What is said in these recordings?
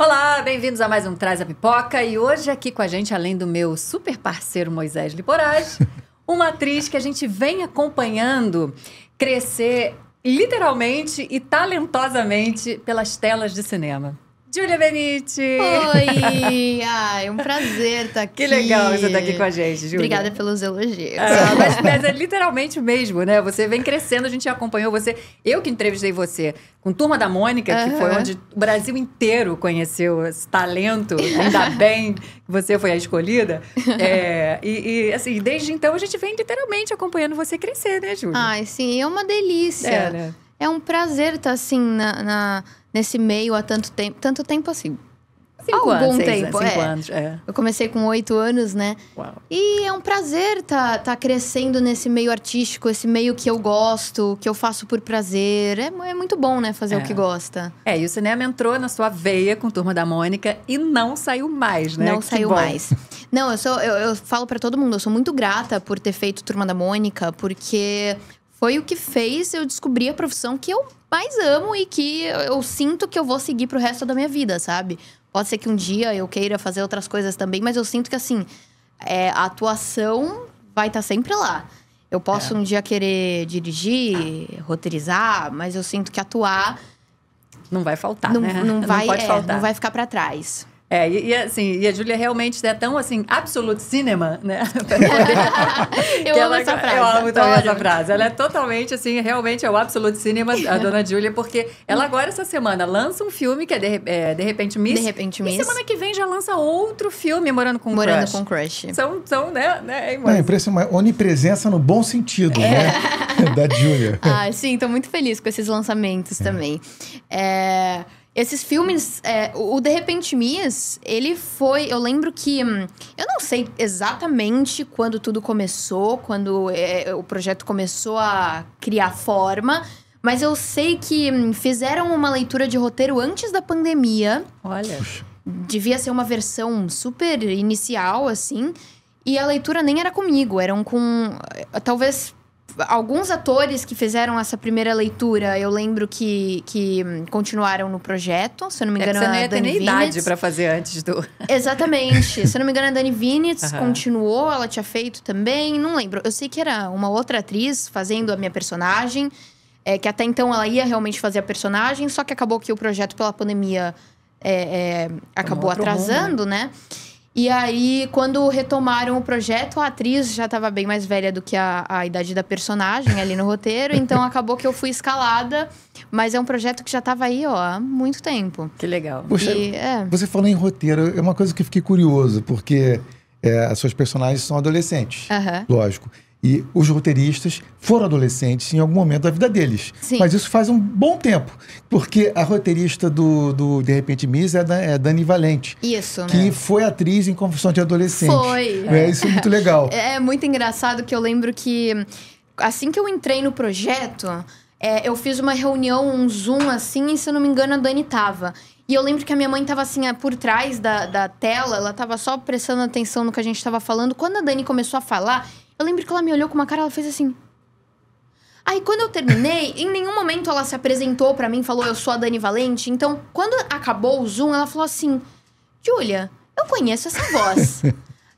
Olá, bem-vindos a mais um Traz a Pipoca e hoje aqui com a gente, além do meu super parceiro Moisés Liporage, uma atriz que a gente vem acompanhando crescer literalmente e talentosamente pelas telas de cinema. Júlia Benite! Oi! Ai, um prazer estar tá aqui. Que legal você estar tá aqui com a gente, Júlia. Obrigada pelos elogios. É, mas, mas, é literalmente mesmo, né? Você vem crescendo, a gente acompanhou você. Eu que entrevistei você com Turma da Mônica, que foi onde o Brasil inteiro conheceu esse talento. Ainda bem que você foi a escolhida. É, e, e, assim, desde então a gente vem literalmente acompanhando você crescer, né, Júlia? Ai, sim, é uma delícia. É, né? é um prazer estar tá, assim na... na nesse meio há tanto tempo. Tanto tempo assim. Cinco algum anos, tempo, seis, né? é. Anos, é. Eu comecei com oito anos, né? Uau. E é um prazer tá, tá crescendo nesse meio artístico, esse meio que eu gosto, que eu faço por prazer. É, é muito bom, né, fazer é. o que gosta. É, e o cinema entrou na sua veia com Turma da Mônica e não saiu mais, né? Não que saiu bom. mais. Não, eu, sou, eu, eu falo para todo mundo, eu sou muito grata por ter feito Turma da Mônica, porque foi o que fez eu descobrir a profissão que eu mais amo e que eu sinto que eu vou seguir pro resto da minha vida, sabe? Pode ser que um dia eu queira fazer outras coisas também, mas eu sinto que, assim, é, a atuação vai estar tá sempre lá. Eu posso é. um dia querer dirigir, roteirizar, mas eu sinto que atuar. Não vai faltar, não, né? Não, vai, pode é, faltar. não vai ficar para trás. É, e, e, assim, e a Júlia realmente é tão assim, absolute cinema, né? eu amo ela, essa frase. Eu amo também essa frase. Ela é totalmente assim, realmente é o absolute cinema, a dona Júlia, porque ela agora essa semana lança um filme que é De, é, de Repente Miss. De Repente Miss. E semana que vem já lança outro filme, Morando com Morando Crush. Morando com Crush. São, são né? né é Não, é impressionante. Onipresença no bom sentido, é. né? da Júlia. Ah, sim, tô muito feliz com esses lançamentos é. também. É... Esses filmes, é, o De Repente Mias, ele foi. Eu lembro que. Hum, eu não sei exatamente quando tudo começou, quando é, o projeto começou a criar forma. Mas eu sei que hum, fizeram uma leitura de roteiro antes da pandemia. Olha. Devia ser uma versão super inicial, assim. E a leitura nem era comigo, eram com. Talvez alguns atores que fizeram essa primeira leitura, eu lembro que, que hum, continuaram no projeto. Se eu não me é engano, é você não ia a Dani ter nem idade pra fazer antes do. Exatamente. se eu não me engano, a Dani Vinitz uhum. continuou, ela tinha feito também. Não lembro. Eu sei que era uma outra atriz fazendo a minha personagem. É, que até então ela ia realmente fazer a personagem, só que acabou que o projeto pela pandemia é, é, acabou atrasando, rumo, né? né? E aí, quando retomaram o projeto, a atriz já estava bem mais velha do que a, a idade da personagem ali no roteiro. Então, acabou que eu fui escalada. Mas é um projeto que já estava aí, ó, há muito tempo. Que legal. Poxa, e, é. Você falou em roteiro. É uma coisa que eu fiquei curioso, porque é, as suas personagens são adolescentes. Lógico. Lógico. E os roteiristas foram adolescentes em algum momento da vida deles. Sim. Mas isso faz um bom tempo. Porque a roteirista do, do De Repente Miss é, da, é Dani Valente. Isso. Que é. foi atriz em Confissão de Adolescente. Foi. É, é isso é muito legal. É, é muito engraçado que eu lembro que assim que eu entrei no projeto, é, eu fiz uma reunião, um Zoom assim, e se eu não me engano a Dani tava. E eu lembro que a minha mãe estava assim, por trás da, da tela, ela estava só prestando atenção no que a gente estava falando. Quando a Dani começou a falar, eu lembro que ela me olhou com uma cara, ela fez assim. Aí quando eu terminei, em nenhum momento ela se apresentou para mim, falou eu sou a Dani Valente. Então, quando acabou o Zoom, ela falou assim: Julia, eu conheço essa voz".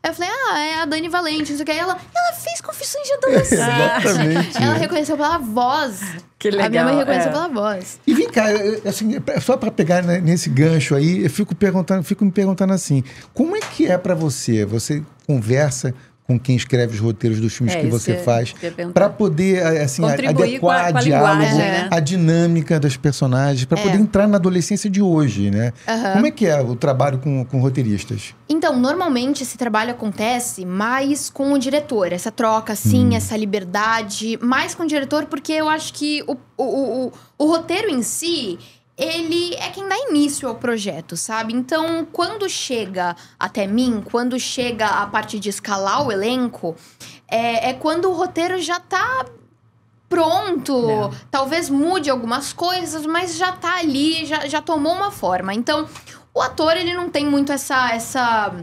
eu falei, ah, é a Dani Valente, não sei o que. Aí ela, ela fez confissões de adolescente. ela reconheceu pela voz. Que legal. A minha mãe reconheceu é. pela voz. E vem cá, assim, é só para pegar nesse gancho aí, eu fico, perguntando, fico me perguntando assim: como é que é para você? Você conversa com quem escreve os roteiros dos filmes é, que você faz, para poder eh, assim Contribuir adequar com a, com a né? a dinâmica das personagens, para é. poder entrar na adolescência de hoje, né? Uhum. Como é que é o trabalho com, com roteiristas? Então, normalmente esse trabalho acontece mais com o diretor, essa troca, assim, hum. essa liberdade, mais com o diretor, porque eu acho que o, o, o, o roteiro em si ele é quem dá início ao projeto, sabe? Então, quando chega até mim, quando chega a parte de escalar o elenco, é, é quando o roteiro já tá pronto. Não. É. Talvez mude algumas coisas, mas já tá ali, já, já tomou uma forma. Então, o ator, ele não tem muito essa essa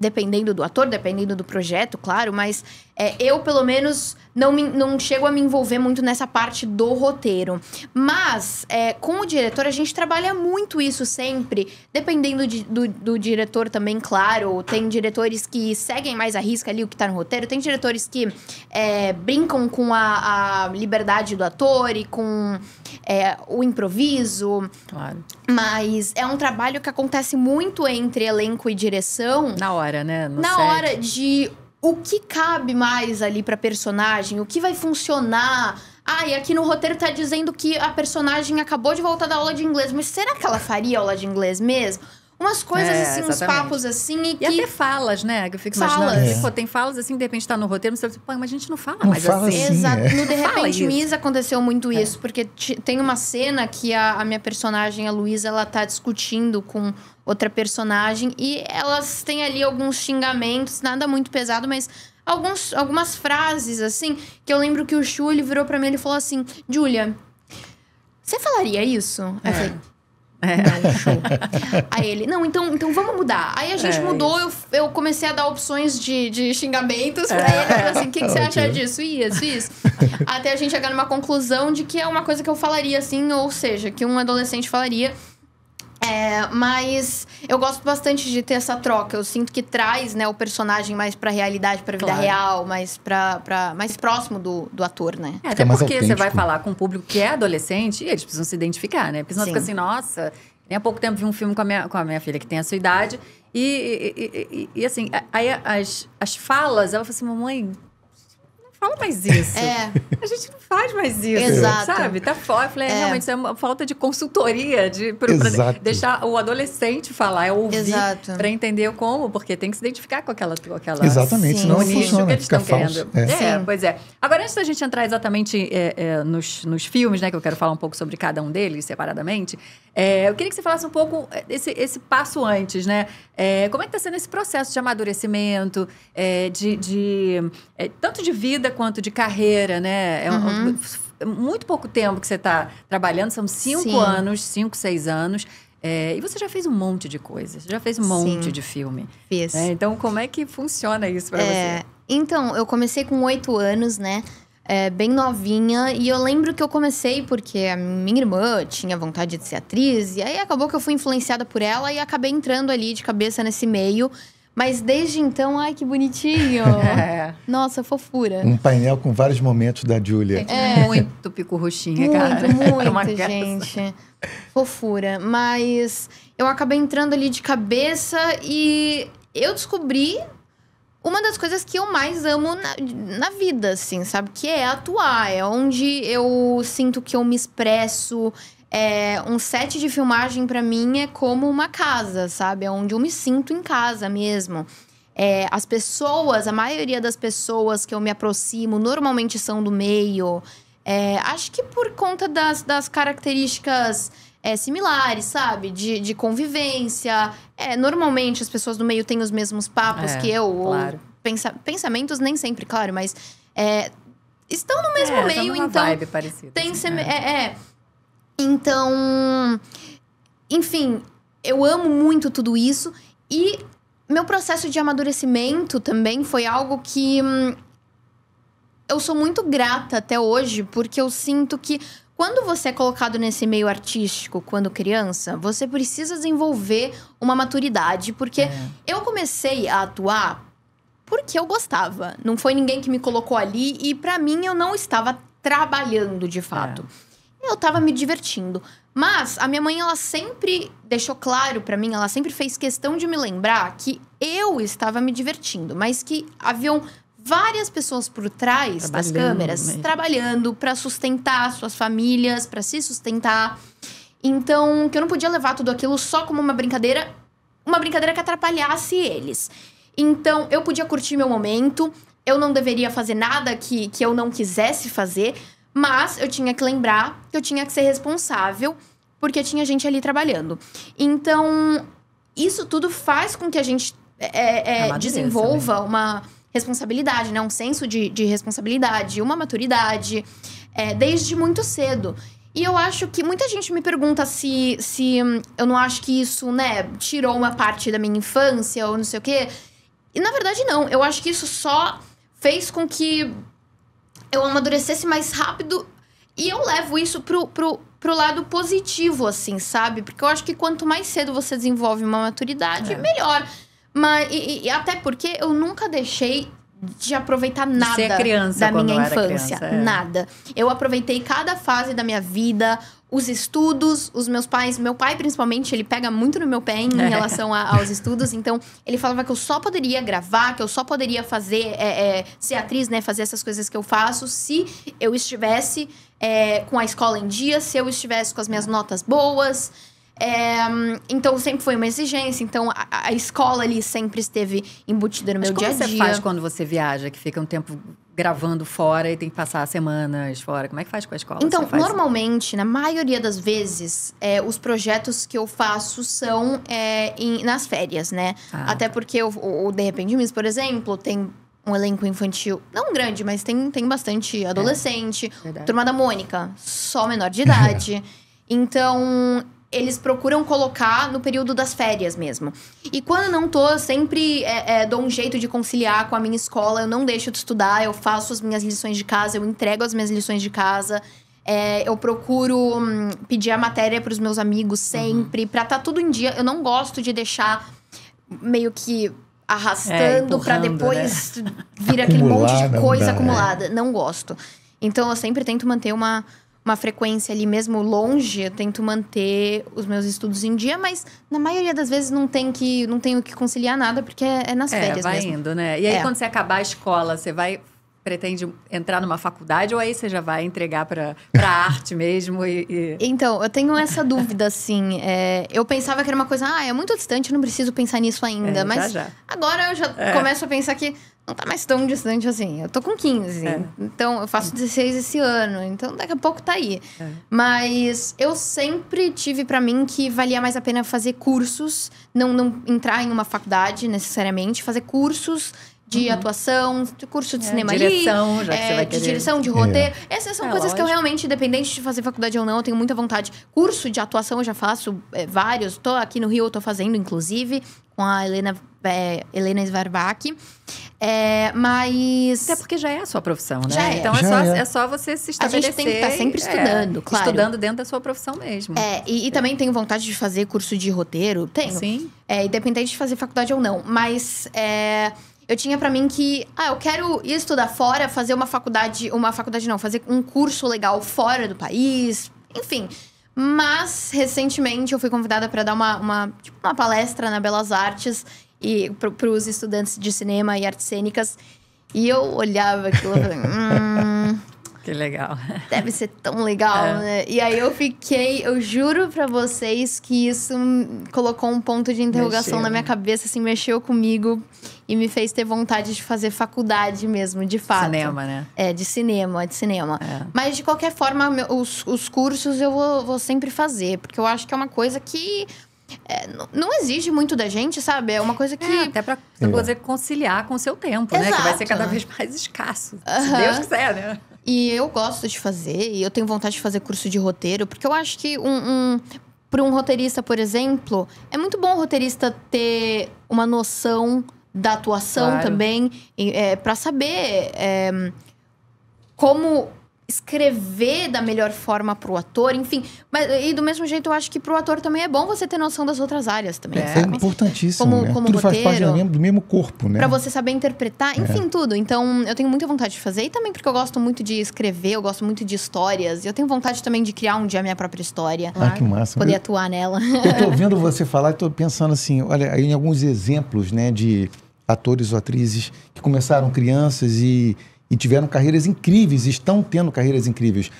dependendo do ator, dependendo do projeto, claro, mas é, eu, pelo menos, não, me, não chego a me envolver muito nessa parte do roteiro. Mas, é, com o diretor, a gente trabalha muito isso sempre, dependendo de, do, do, diretor também, claro. Tem diretores que seguem mais a risca ali o que tá no roteiro, tem diretores que é, brincam com a, a, liberdade do ator e com é, o improviso. Claro. Mas é um trabalho que acontece muito entre elenco e direção. Na hora, né? No na set. hora de o que cabe mais ali pra personagem, o que vai funcionar. Ah, e aqui no roteiro tá dizendo que a personagem acabou de voltar da aula de inglês, mas será que ela faria aula de inglês mesmo? Umas coisas é, assim, exatamente. uns papos assim. E, e até falas, né? Que eu fico falas. Assim, é. Pô, tem falas assim, de repente tá no roteiro, você fala, assim, mas a gente não fala não mais fala assim. assim. Exato. É. No De Repente Miss aconteceu muito é. isso, porque tem uma cena que a, a minha personagem, a Luísa, ela tá discutindo com outra personagem. E elas têm ali alguns xingamentos, nada muito pesado, mas alguns, algumas frases, assim, que eu lembro que o Shu, ele virou para mim e falou assim, Julia, você falaria isso? É. Aí eu é. falei... É. Aí ele, não, então, então vamos mudar. Aí a é gente é, mudou, eu, eu comecei a dar opções de, de xingamentos pra é. ele. Eu assim, o que, que você acha disso? Isso, isso. Até a gente chegar numa conclusão de que é uma coisa que eu falaria, assim, ou seja, que um adolescente falaria. É, mas eu gosto bastante de ter essa troca. Eu sinto que traz né, o personagem mais pra realidade, pra vida claro. real, mais, pra, pra, mais próximo do, do ator, né? É, até porque autêntico. você vai falar com um público que é adolescente e eles precisam se identificar, né? Precisam ficar assim, nossa. Nem há pouco tempo vi um filme com a minha, com a minha filha que tem a sua idade. E, e, e, e assim, aí as, as falas, ela fala assim: mamãe, fala mais é. isso. É. A gente não faz mais isso. Exato. Sabe? Tá fora. Eu falei, é. realmente, isso é uma falta de consultoria, de pra, pra deixar o adolescente falar, é ouvir para entender como, porque tem que se identificar com aquela. Com aquela Exatamente, senão não funciona, que eles fica falso. É. é pois é. Agora, antes da gente entrar exatamente é, é, nos, nos filmes, né, que eu quero falar um pouco sobre cada um deles separadamente, é, eu queria que você falasse um pouco esse, esse passo antes, né? como é que está sendo esse processo de amadurecimento, de, de tanto de vida vida quanto de carreira, né? É uhum. muito pouco tempo que você está trabalhando, são cinco Sim. anos, cinco, seis anos. É, e você já fez um monte de coisas, já fez um monte Sim. de filme. Fiz. Né? Então, como é que funciona isso para é, você? Então, eu comecei com oito anos, né? É, bem novinha. E eu lembro que eu comecei porque a minha irmã tinha vontade de ser atriz. E aí acabou que eu fui influenciada por ela e acabei entrando ali de cabeça nesse meio. Mas desde então, ai que bonitinho. É. Nossa, fofura. Um painel com vários momentos da Julia. É, é. Muito pico roxinha, cara. Muito, é muito, gente. Fofura. Mas eu acabei entrando ali de cabeça e eu descobri uma das coisas que eu mais amo na, na, vida, assim, sabe? Que é atuar. É onde eu sinto que eu me expresso, é, um set de filmagem para mim é como uma casa, sabe? É onde eu me sinto em casa mesmo. É, as pessoas, a maioria das pessoas que eu me aproximo normalmente são do meio. É, acho que por conta das, das características é, similares, sabe? De, de convivência. É, normalmente as pessoas do meio têm os mesmos papos é, que eu. Claro. Pensa, pensamentos nem sempre, claro, mas é, estão no mesmo é, meio, então. Vibe parecida, tem assim, é então, enfim, eu amo muito tudo isso e meu processo de amadurecimento também foi algo que hum, eu sou muito grata até hoje, porque eu sinto que quando você é colocado nesse meio artístico, quando criança, você precisa desenvolver uma maturidade, porque é. eu comecei a atuar porque eu gostava. Não foi ninguém que me colocou ali e para mim eu não estava trabalhando de fato. É. Eu tava me divertindo. Mas a minha mãe, ela sempre deixou claro para mim, ela sempre fez questão de me lembrar que eu estava me divertindo, mas que haviam várias pessoas por trás das câmeras né? trabalhando para sustentar suas famílias, para se sustentar. Então, que eu não podia levar tudo aquilo só como uma brincadeira, uma brincadeira que atrapalhasse eles. Então, eu podia curtir meu momento, eu não deveria fazer nada que, que eu não quisesse fazer, mas eu tinha que lembrar que eu tinha que ser responsável, porque tinha gente ali trabalhando. Então, isso tudo faz com que a gente é, é, é desenvolva né? uma responsabilidade, né? Um senso de, de responsabilidade, uma maturidade, é, desde muito cedo. E eu acho que muita gente me pergunta se, se eu não acho que isso, né, tirou uma parte da minha infância ou não sei o quê. E na verdade, não. Eu acho que isso só fez com que eu amadurecesse mais rápido. E eu levo isso pro, pro, pro lado positivo, assim, sabe? Porque eu acho que quanto mais cedo você desenvolve uma maturidade, é. melhor. Mas, e, e, até porque eu nunca deixei de aproveitar nada criança, da minha infância. Criança, é. Nada. Eu aproveitei cada fase da minha vida, os estudos, os meus pais. Meu pai, principalmente, ele pega muito no meu pé em é. relação a, aos estudos. Então, ele falava que eu só poderia gravar, que eu só poderia fazer, é, é ser atriz, né? Fazer essas coisas que eu faço se eu estivesse é, com a escola em dia, se eu estivesse com as minhas notas boas. É, então sempre foi uma exigência. Então a, a, escola ali sempre esteve embutida no meu Mas dia a dia. Como você faz quando você viaja, que fica um tempo gravando fora e tem que passar semanas fora? Como é que faz com a escola? Então, normalmente, na maioria das vezes, é, os projetos que eu faço são é, em, nas férias, né? Ah, Até tá. porque o, o De Repente Miss, por exemplo, tem um elenco infantil, não grande, mas tem, tem bastante é, adolescente. É, Turma da Mônica, só menor de idade. então, eles procuram colocar no período das férias mesmo. E quando não tô, sempre é, é, dou um jeito de conciliar com a minha escola. Eu não deixo de estudar, eu faço as minhas lições de casa, eu entrego as minhas lições de casa. É, eu procuro hum, pedir a matéria para os meus amigos sempre, uhum. para estar tá tudo em dia. Eu não gosto de deixar meio que arrastando é, para depois né? vir Acumular, aquele monte de coisa dá, é. acumulada. Não gosto. Então eu sempre tento manter uma uma frequência ali mesmo longe, eu tento manter os meus estudos em dia, mas na maioria das vezes não tem que não tenho que conciliar nada porque é, é nas é, férias vai mesmo. indo, né? E aí é. quando você acabar a escola, você vai pretende entrar numa faculdade ou aí você já vai entregar para arte mesmo? E, e, Então, eu tenho essa dúvida, assim. É, eu pensava que era uma coisa, ah, é muito distante, eu não preciso pensar nisso ainda. É, mas já, já. agora eu já é. começo a pensar que não tá mais tão distante assim. Eu tô com 15, é. então eu faço 16 esse ano, então daqui a pouco tá aí. É. Mas eu sempre tive para mim que valia mais a pena fazer cursos, não, não entrar em uma faculdade necessariamente, fazer cursos de uhum. atuação, de curso de é, cinema direção, ali, já que é, você vai de direção, de é. roteiro. É. Essas são é, coisas lógico. que eu realmente, independente de fazer faculdade ou não, eu tenho muita vontade. Curso de atuação eu já faço é, vários. Tô aqui no Rio, eu tô fazendo, inclusive, com a Helena, Helena Svarbak. É, mas. Até porque já é a sua profissão, né? É. Então é só, é. é. só você se estabelecer. A gente tem que estar tá sempre estudando, claro. Estudando dentro da sua profissão mesmo. É, e, e também tenho vontade de fazer curso de roteiro. Tenho. Sim. É, independente de fazer faculdade ou não. Mas eu tinha para mim que, ah, eu quero ir estudar fora, fazer uma faculdade, uma faculdade não, fazer um curso legal fora do país, enfim. Mas, recentemente, eu fui convidada para dar uma, uma, tipo, uma palestra na Belas Artes e para os estudantes de cinema e artes cênicas. E eu olhava aquilo e falei, hum, que legal. Deve ser tão legal, é. né? E aí eu fiquei, eu juro para vocês que isso colocou um ponto de interrogação mexeu. na minha cabeça, assim, mexeu comigo e me fez ter vontade de fazer faculdade mesmo, de fato. Cinema, né? É, de cinema, de cinema. É. Mas de qualquer forma, os, os cursos eu vou, vou sempre fazer, porque eu acho que é uma coisa que é, não, exige muito da gente, sabe? É uma coisa é, que. É, até pra você é. conciliar com o seu tempo, Exato. né? Que vai ser cada vez mais escasso. Uh -huh. Se Deus quiser, né? E eu gosto de fazer, e eu tenho vontade de fazer curso de roteiro, porque eu acho que um, um para um roteirista, por exemplo, é muito bom o roteirista ter uma noção da atuação claro. também, é, para saber é, como escrever da melhor forma pro ator, enfim. Mas, e do mesmo jeito, eu acho que pro ator também é bom você ter noção das outras áreas também. É, né? é importantíssimo. Como, né? como tudo roteiro, faz parte do mesmo corpo, né? Pra você saber interpretar, é. enfim, é. tudo. Então, eu tenho muita vontade de fazer. E também porque eu gosto muito de escrever, eu gosto muito de histórias. Eu tenho vontade também de criar um dia a minha própria história. Ah, que massa. Poder eu, atuar nela. Eu tô vendo você falar e tô pensando assim, olha, em alguns exemplos, né, de atores ou atrizes que começaram crianças e e tiveram carreiras incríveis, estão tendo carreiras incríveis.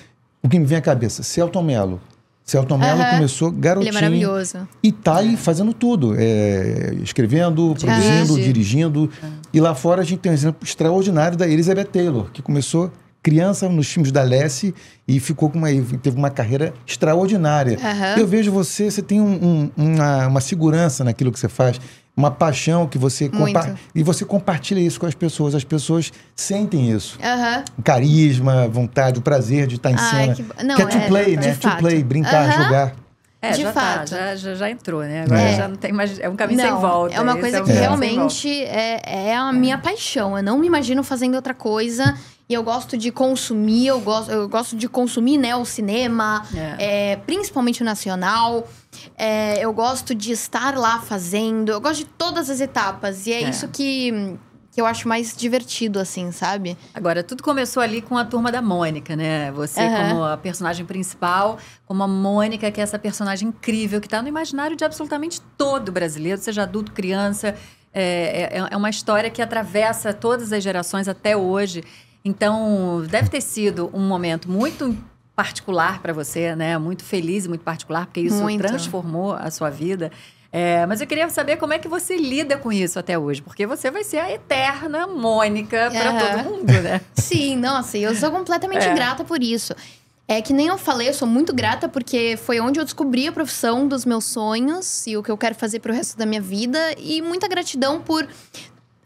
O que me vem à cabeça, Celton Mello. Celton Mello começou garotinho. Ele é maravilhoso. E tá aí fazendo tudo. É, escrevendo, produzindo, dirigindo. Uhum. E lá fora a gente tem um exemplo extraordinário da Elizabeth Taylor, que começou criança nos filmes da Lessie e ficou com uma, teve uma carreira extraordinária. Uhum. Eu vejo você, você tem um, um, uma, uma, segurança naquilo que você faz uma paixão que você compa- e você compartilha isso com as pessoas. As pessoas sentem isso. Uhum. carisma, vontade, o prazer de estar em Ai, cena. Que... Não, é to é, play, né? To play, brincar, uhum. jogar. É, de já tá, fato. Tá, já, já, entrou, né? Agora é. já não tem mais. É um caminho não, sem volta. É uma coisa é um que realmente é, é a minha paixão. Eu não me imagino fazendo outra coisa. E eu gosto de consumir, eu gosto, eu gosto de consumir, né, o cinema, é. É, principalmente o nacional. É, eu gosto de estar lá fazendo, eu gosto de todas as etapas. E é, é, isso que, que eu acho mais divertido, assim, sabe? Agora, tudo começou ali com a turma da Mônica, né? Você uhum. como a personagem principal, como a Mônica, que é essa personagem incrível, que está no imaginário de absolutamente todo brasileiro, seja adulto, criança. é, é, é uma história que atravessa todas as gerações até hoje. Então, deve ter sido um momento muito particular para você, né? Muito feliz e muito particular, porque isso muito. transformou a sua vida. É, mas eu queria saber como é que você lida com isso até hoje, porque você vai ser a eterna Mônica para todo mundo, né? Sim, nossa, eu sou completamente é. grata por isso. É que nem eu falei, eu sou muito grata porque foi onde eu descobri a profissão dos meus sonhos e o que eu quero fazer para o resto da minha vida. E muita gratidão por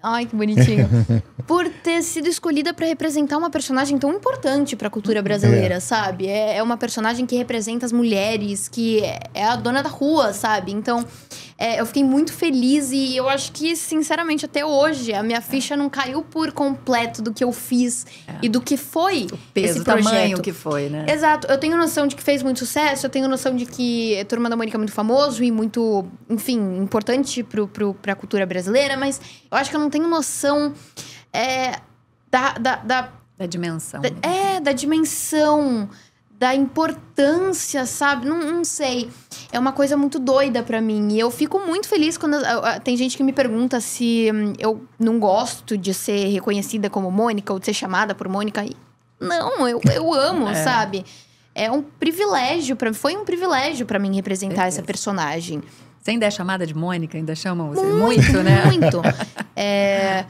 Ai, que bonitinho. Por ter sido escolhida para representar uma personagem tão importante para a cultura brasileira, é. sabe? É, é uma personagem que representa as mulheres, que é a dona da rua, sabe? Então, é, eu fiquei muito feliz e eu acho que, sinceramente, até hoje, a minha ficha não caiu por completo do que eu fiz é. e do que foi o peso, esse projeto. tamanho que foi, né? Exato. Eu tenho noção de que fez muito sucesso, eu tenho noção de que Turma da Mônica é muito famoso e muito, enfim, importante pro, pro, pra cultura brasileira, mas eu acho que eu não tenho noção é, da, da, da... Da dimensão. Da, é, da dimensão da importância, sabe? Não, não, sei. É uma coisa muito doida para mim. E eu fico muito feliz quando. Eu, tem gente que me pergunta se hum, eu não gosto de ser reconhecida como Mônica ou de ser chamada por Mônica. E não, eu, eu amo, é. sabe? É um privilégio para Foi um privilégio para mim representar essa personagem. Você ainda é chamada de Mônica? Ainda chamam você? Muito, muito né? Muito. é.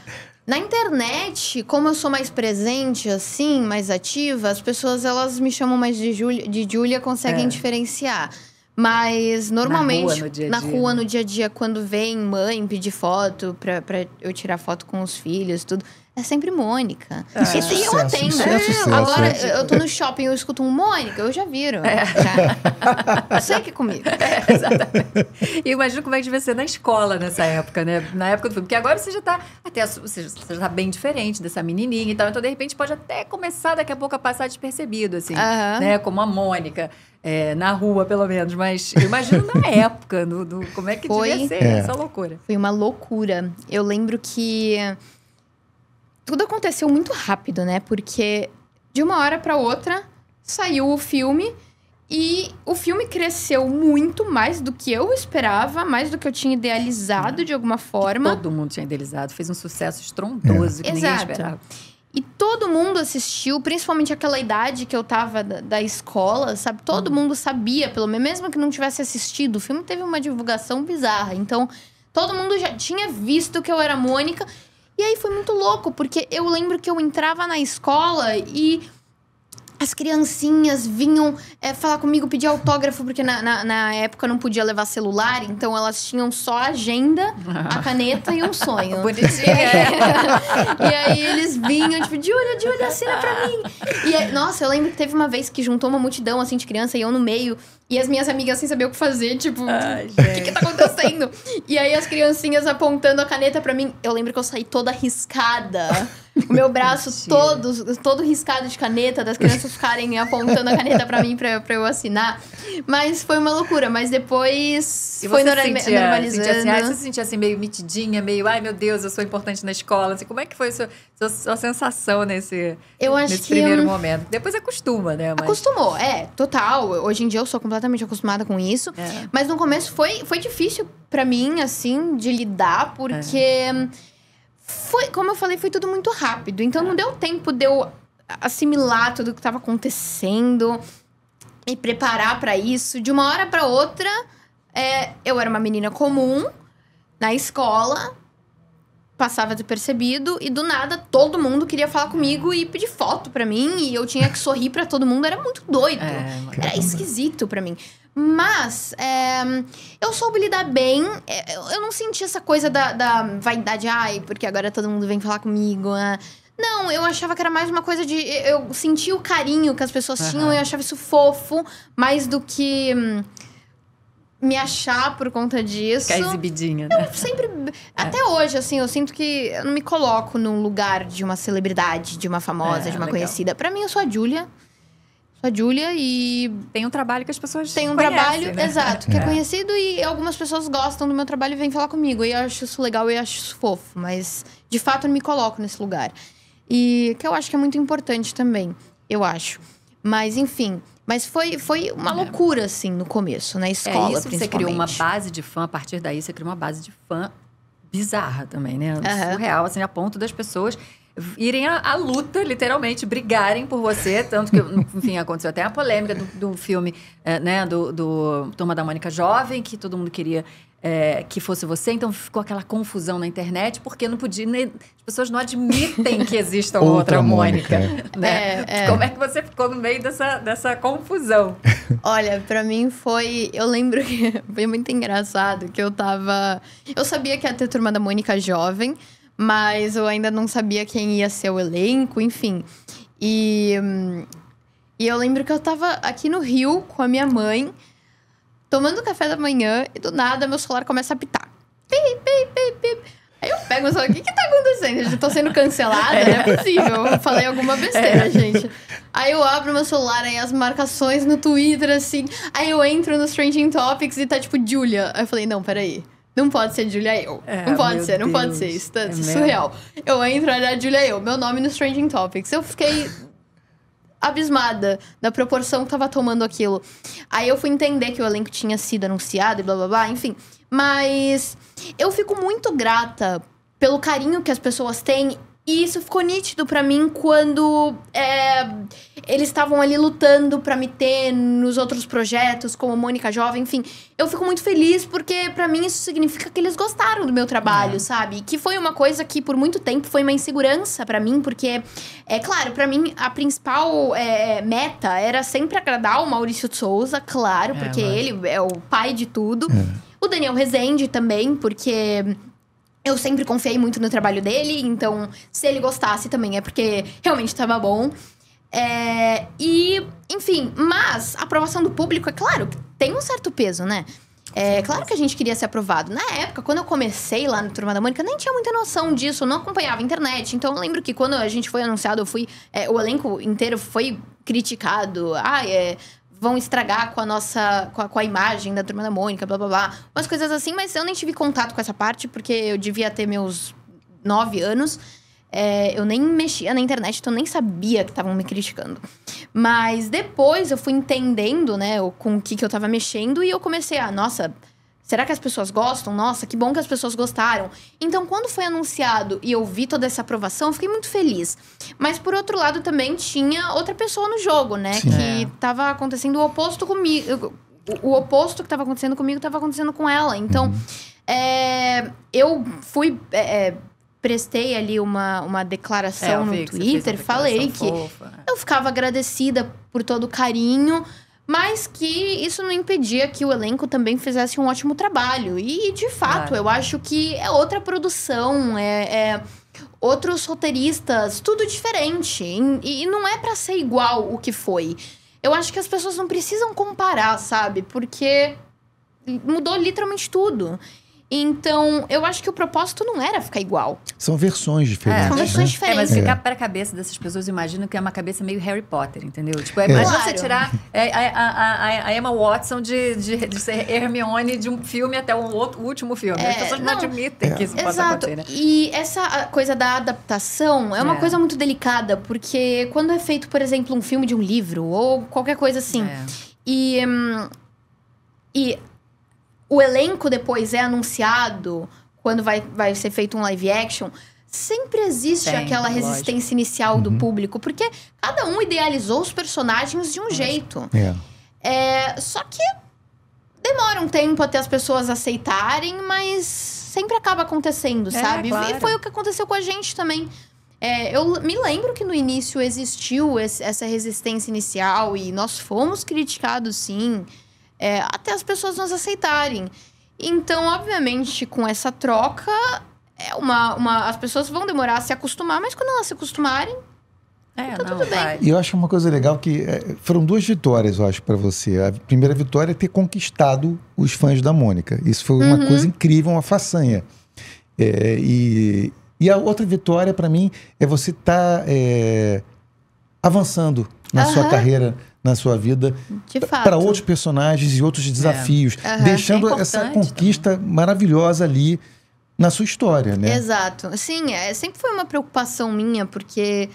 Na internet, como eu sou mais presente, assim, mais ativa, as pessoas elas me chamam mais de Júlia, de Julia, conseguem é. diferenciar. Mas normalmente, na rua, no dia a dia, rua, né? dia, -a -dia quando vem mãe pedir foto pra, pra eu tirar foto com os filhos, tudo é sempre Mônica. É. Isso, e eu atendo. é. sucesso, Agora, é. eu tô no shopping, eu escuto um Mônica, eu já viro. É. Já. Eu sei que é comigo. É, exatamente. E imagino como é que devia ser na escola nessa época, né? Na época do filme. Porque agora você já tá. Até, você já tá bem diferente dessa menininha e tal. Então, de repente, pode até começar daqui a pouco a passar despercebido, assim. Uhum. Né? Como a Mônica. É, na rua, pelo menos, mas eu imagino na época, no, como é que Foi, devia ser essa é. loucura. Foi uma loucura. Eu lembro que tudo aconteceu muito rápido, né? Porque de uma hora para outra saiu o filme e o filme cresceu muito mais do que eu esperava, mais do que eu tinha idealizado de alguma forma. Que todo mundo tinha idealizado, fez um sucesso estrondoso é. que Exato. ninguém esperava. E todo mundo assistiu, principalmente aquela idade que eu tava da, da escola, sabe? Todo hum. mundo sabia, pelo menos, mesmo que não tivesse assistido. O filme teve uma divulgação bizarra. Então, todo mundo já tinha visto que eu era Mônica e aí foi muito louco, porque eu lembro que eu entrava na escola e as criancinhas vinham é, falar comigo, pedir autógrafo, porque na, na, na, época não podia levar celular, então elas tinham só a agenda, a caneta e um sonho. Bonitinho. e aí eles vinham, tipo, de olha assina pra mim. E aí, nossa, eu lembro que teve uma vez que juntou uma multidão assim de criança e eu no meio. E as minhas amigas sem saber o que fazer, tipo, o que, que tá acontecendo? e aí as criancinhas apontando a caneta para mim. Eu lembro que eu saí toda riscada. o meu braço todo, todo riscado de caneta, das crianças ficarem apontando a caneta para mim pra, eu assinar. Mas foi uma loucura. Mas depois e foi norma sentia, normalizando. Sentia assim, você se sentia assim meio mitidinha, meio, ai meu Deus, eu sou importante na escola. Assim, como é que foi a sua, sua, sua sensação nesse, eu acho nesse que, primeiro momento? Depois acostuma, né? Mas... Acostumou, é, total. Hoje em dia eu sou completamente acostumada com isso. É. Mas no começo foi, foi difícil para mim, assim, de lidar, porque. É. Foi, como eu falei, foi tudo muito rápido. Então não é. deu tempo de eu assimilar tudo que estava acontecendo e preparar para isso. De uma hora para outra, é, eu era uma menina comum na escola, passava despercebido e do nada todo mundo queria falar comigo e pedir foto para mim e eu tinha que sorrir para todo mundo era muito doido é, era esquisito para mim mas é, eu soube lidar bem é, eu não senti essa coisa da, da vaidade ai porque agora todo mundo vem falar comigo né? Não, eu achava que era mais uma coisa de. Eu sentia o carinho que as pessoas uhum. tinham e eu achava isso fofo, mais do que. Hum, me achar por conta disso. Ficar exibidinha, né? Eu sempre. É. Até hoje, assim, eu sinto que eu não me coloco num lugar de uma celebridade, de uma famosa, é, de uma legal. conhecida. para mim, eu sou a Júlia. Sou a Júlia e. Tem um trabalho que as pessoas. Tem um conhecem, trabalho, né? exato, que é. é. conhecido e algumas pessoas gostam do meu trabalho e vêm falar comigo. E eu acho isso legal e acho isso fofo. Mas, de fato, eu não me coloco nesse lugar. E que eu acho que é muito importante também. Eu acho. Mas, enfim. Mas foi, foi uma é. loucura, assim, no começo, na é, escola, é isso, Você criou uma base de fã, a partir daí você criou uma base de fã bizarra também, né? Uhum. Surreal, assim, a ponto das pessoas irem à, à, luta, literalmente, brigarem por você. Tanto que, enfim, aconteceu até a polêmica do, do filme, é, né, do, do Turma da Mônica Jovem, que todo mundo queria é, que fosse você, então ficou aquela confusão na internet, porque não podia. Nem, as pessoas não admitem que exista outra, outra Mônica. Mônica. É. Né? É, é, Como é que você ficou no meio dessa, dessa confusão? Olha, para mim foi. Eu lembro que foi muito engraçado que eu tava. Eu sabia que ia ter turma da Mônica jovem, mas eu ainda não sabia quem ia ser o elenco, enfim. E, hum, e eu lembro que eu tava aqui no Rio com a minha mãe tomando café da manhã e do nada meu celular começa a pitar. Pip, pip, pip, Aí eu pego e falo, o que que tá acontecendo? Eu tô sendo cancelada? Não é, é possível. Eu falei alguma besteira, é. gente. Aí eu abro meu celular, aí as marcações no Twitter, assim. Aí eu entro nos Trending Topics e tá tipo, Julia. Aí eu falei, não, peraí. Não pode ser Julia eu. É, não pode ser, não Deus. pode ser. Isso tá é surreal. Mesmo? Eu entro, olha, Julia eu. Meu nome nos Trending Topics. Eu fiquei abismada da proporção que tava tomando aquilo. Aí eu fui entender que o elenco tinha sido anunciado e blá blá blá, enfim. Mas eu fico muito grata pelo carinho que as pessoas têm e isso ficou nítido para mim quando é, eles estavam ali lutando para me ter nos outros projetos, como Mônica Jovem, enfim. Eu fico muito feliz porque para mim isso significa que eles gostaram do meu trabalho, é. sabe? Que foi uma coisa que por muito tempo foi uma insegurança para mim, porque, é claro, para mim a principal é, meta era sempre agradar o Maurício de Souza, claro, é, porque ele é o pai de tudo. É. O Daniel Rezende também, porque eu sempre confiei muito no trabalho dele, então se ele gostasse também é porque realmente estava bom. É, e, enfim, mas a aprovação do público, é claro, tem um certo peso, né? É claro que a gente queria ser aprovado. Na época, quando eu comecei lá no Turma da Mônica, nem tinha muita noção disso, não acompanhava a internet. Então eu lembro que quando a gente foi anunciado, eu fui. É, o elenco inteiro foi criticado. Ah, é, vão estragar com a nossa. Com a, com a, imagem da turma da Mônica, blá blá blá. Umas coisas assim, mas eu nem tive contato com essa parte, porque eu devia ter meus nove anos. É, eu nem mexia na internet, então nem sabia que estavam me criticando. Mas depois eu fui entendendo, né, com o que, que eu tava mexendo e eu comecei a, nossa, Será que as pessoas gostam? Nossa, que bom que as pessoas gostaram. Então, quando foi anunciado e eu vi toda essa aprovação, eu fiquei muito feliz. Mas, por outro lado, também tinha outra pessoa no jogo, né? Sim. Que estava é. acontecendo o oposto comigo. O, oposto que estava acontecendo comigo estava acontecendo com ela. Então, uhum. é, eu fui. É, é prestei ali uma, uma declaração é, no Twitter, que falei que fofa. É. eu ficava agradecida por todo o carinho, mas que isso não impedia que o elenco também fizesse um ótimo trabalho. E, de fato, eu acho que é outra produção, é, é outros roteiristas, tudo diferente. E, e não é para ser igual o que foi. Eu acho que as pessoas não precisam comparar, sabe? Porque mudou literalmente tudo. Então, eu acho que o propósito não era ficar igual. São versões é, diferentes. É. São né? versões diferentes. É, mas ficar é. para a cabeça dessas pessoas, imagino que é uma cabeça meio Harry Potter, entendeu? Tipo, é. imagina é. claro. você tirar a, a, a, Emma Watson de, de, de, ser Hermione de um filme até um outro, o último filme. As pessoas não, não admitem que isso Exato. possa acontecer, né? E essa coisa da adaptação é uma coisa muito delicada, porque quando é feito, por exemplo, um filme de um livro ou qualquer coisa assim, e. Hum, e o elenco depois é anunciado, quando vai, vai ser feito um live action, sempre existe aquela resistência lógico. inicial do uhum. público, porque cada um idealizou os personagens de um jeito. Yeah. É. é, só que demora um tempo até as pessoas aceitarem, mas sempre acaba acontecendo, é, sabe? Claro. E foi o que aconteceu com a gente também. É, eu me lembro que no início existiu esse, essa resistência inicial e nós fomos criticados, sim é, até as pessoas nos aceitarem. Então, obviamente, com essa troca, é uma, uma, as pessoas vão demorar a se acostumar, mas quando elas se acostumarem, é, tá não, tudo bem. E eu acho uma coisa legal que é, foram duas vitórias, eu acho, para você. A primeira vitória é ter conquistado os fãs da Mônica. Isso foi uma uhum. coisa incrível, uma façanha. É, e, e a outra vitória, para mim, é você estar tá, é, avançando na uhum. sua carreira na sua vida para outros personagens e outros é. desafios, é. uhum, deixando é essa conquista também. maravilhosa ali na sua história, né? Exato. Sim, é, sempre foi uma preocupação minha, porque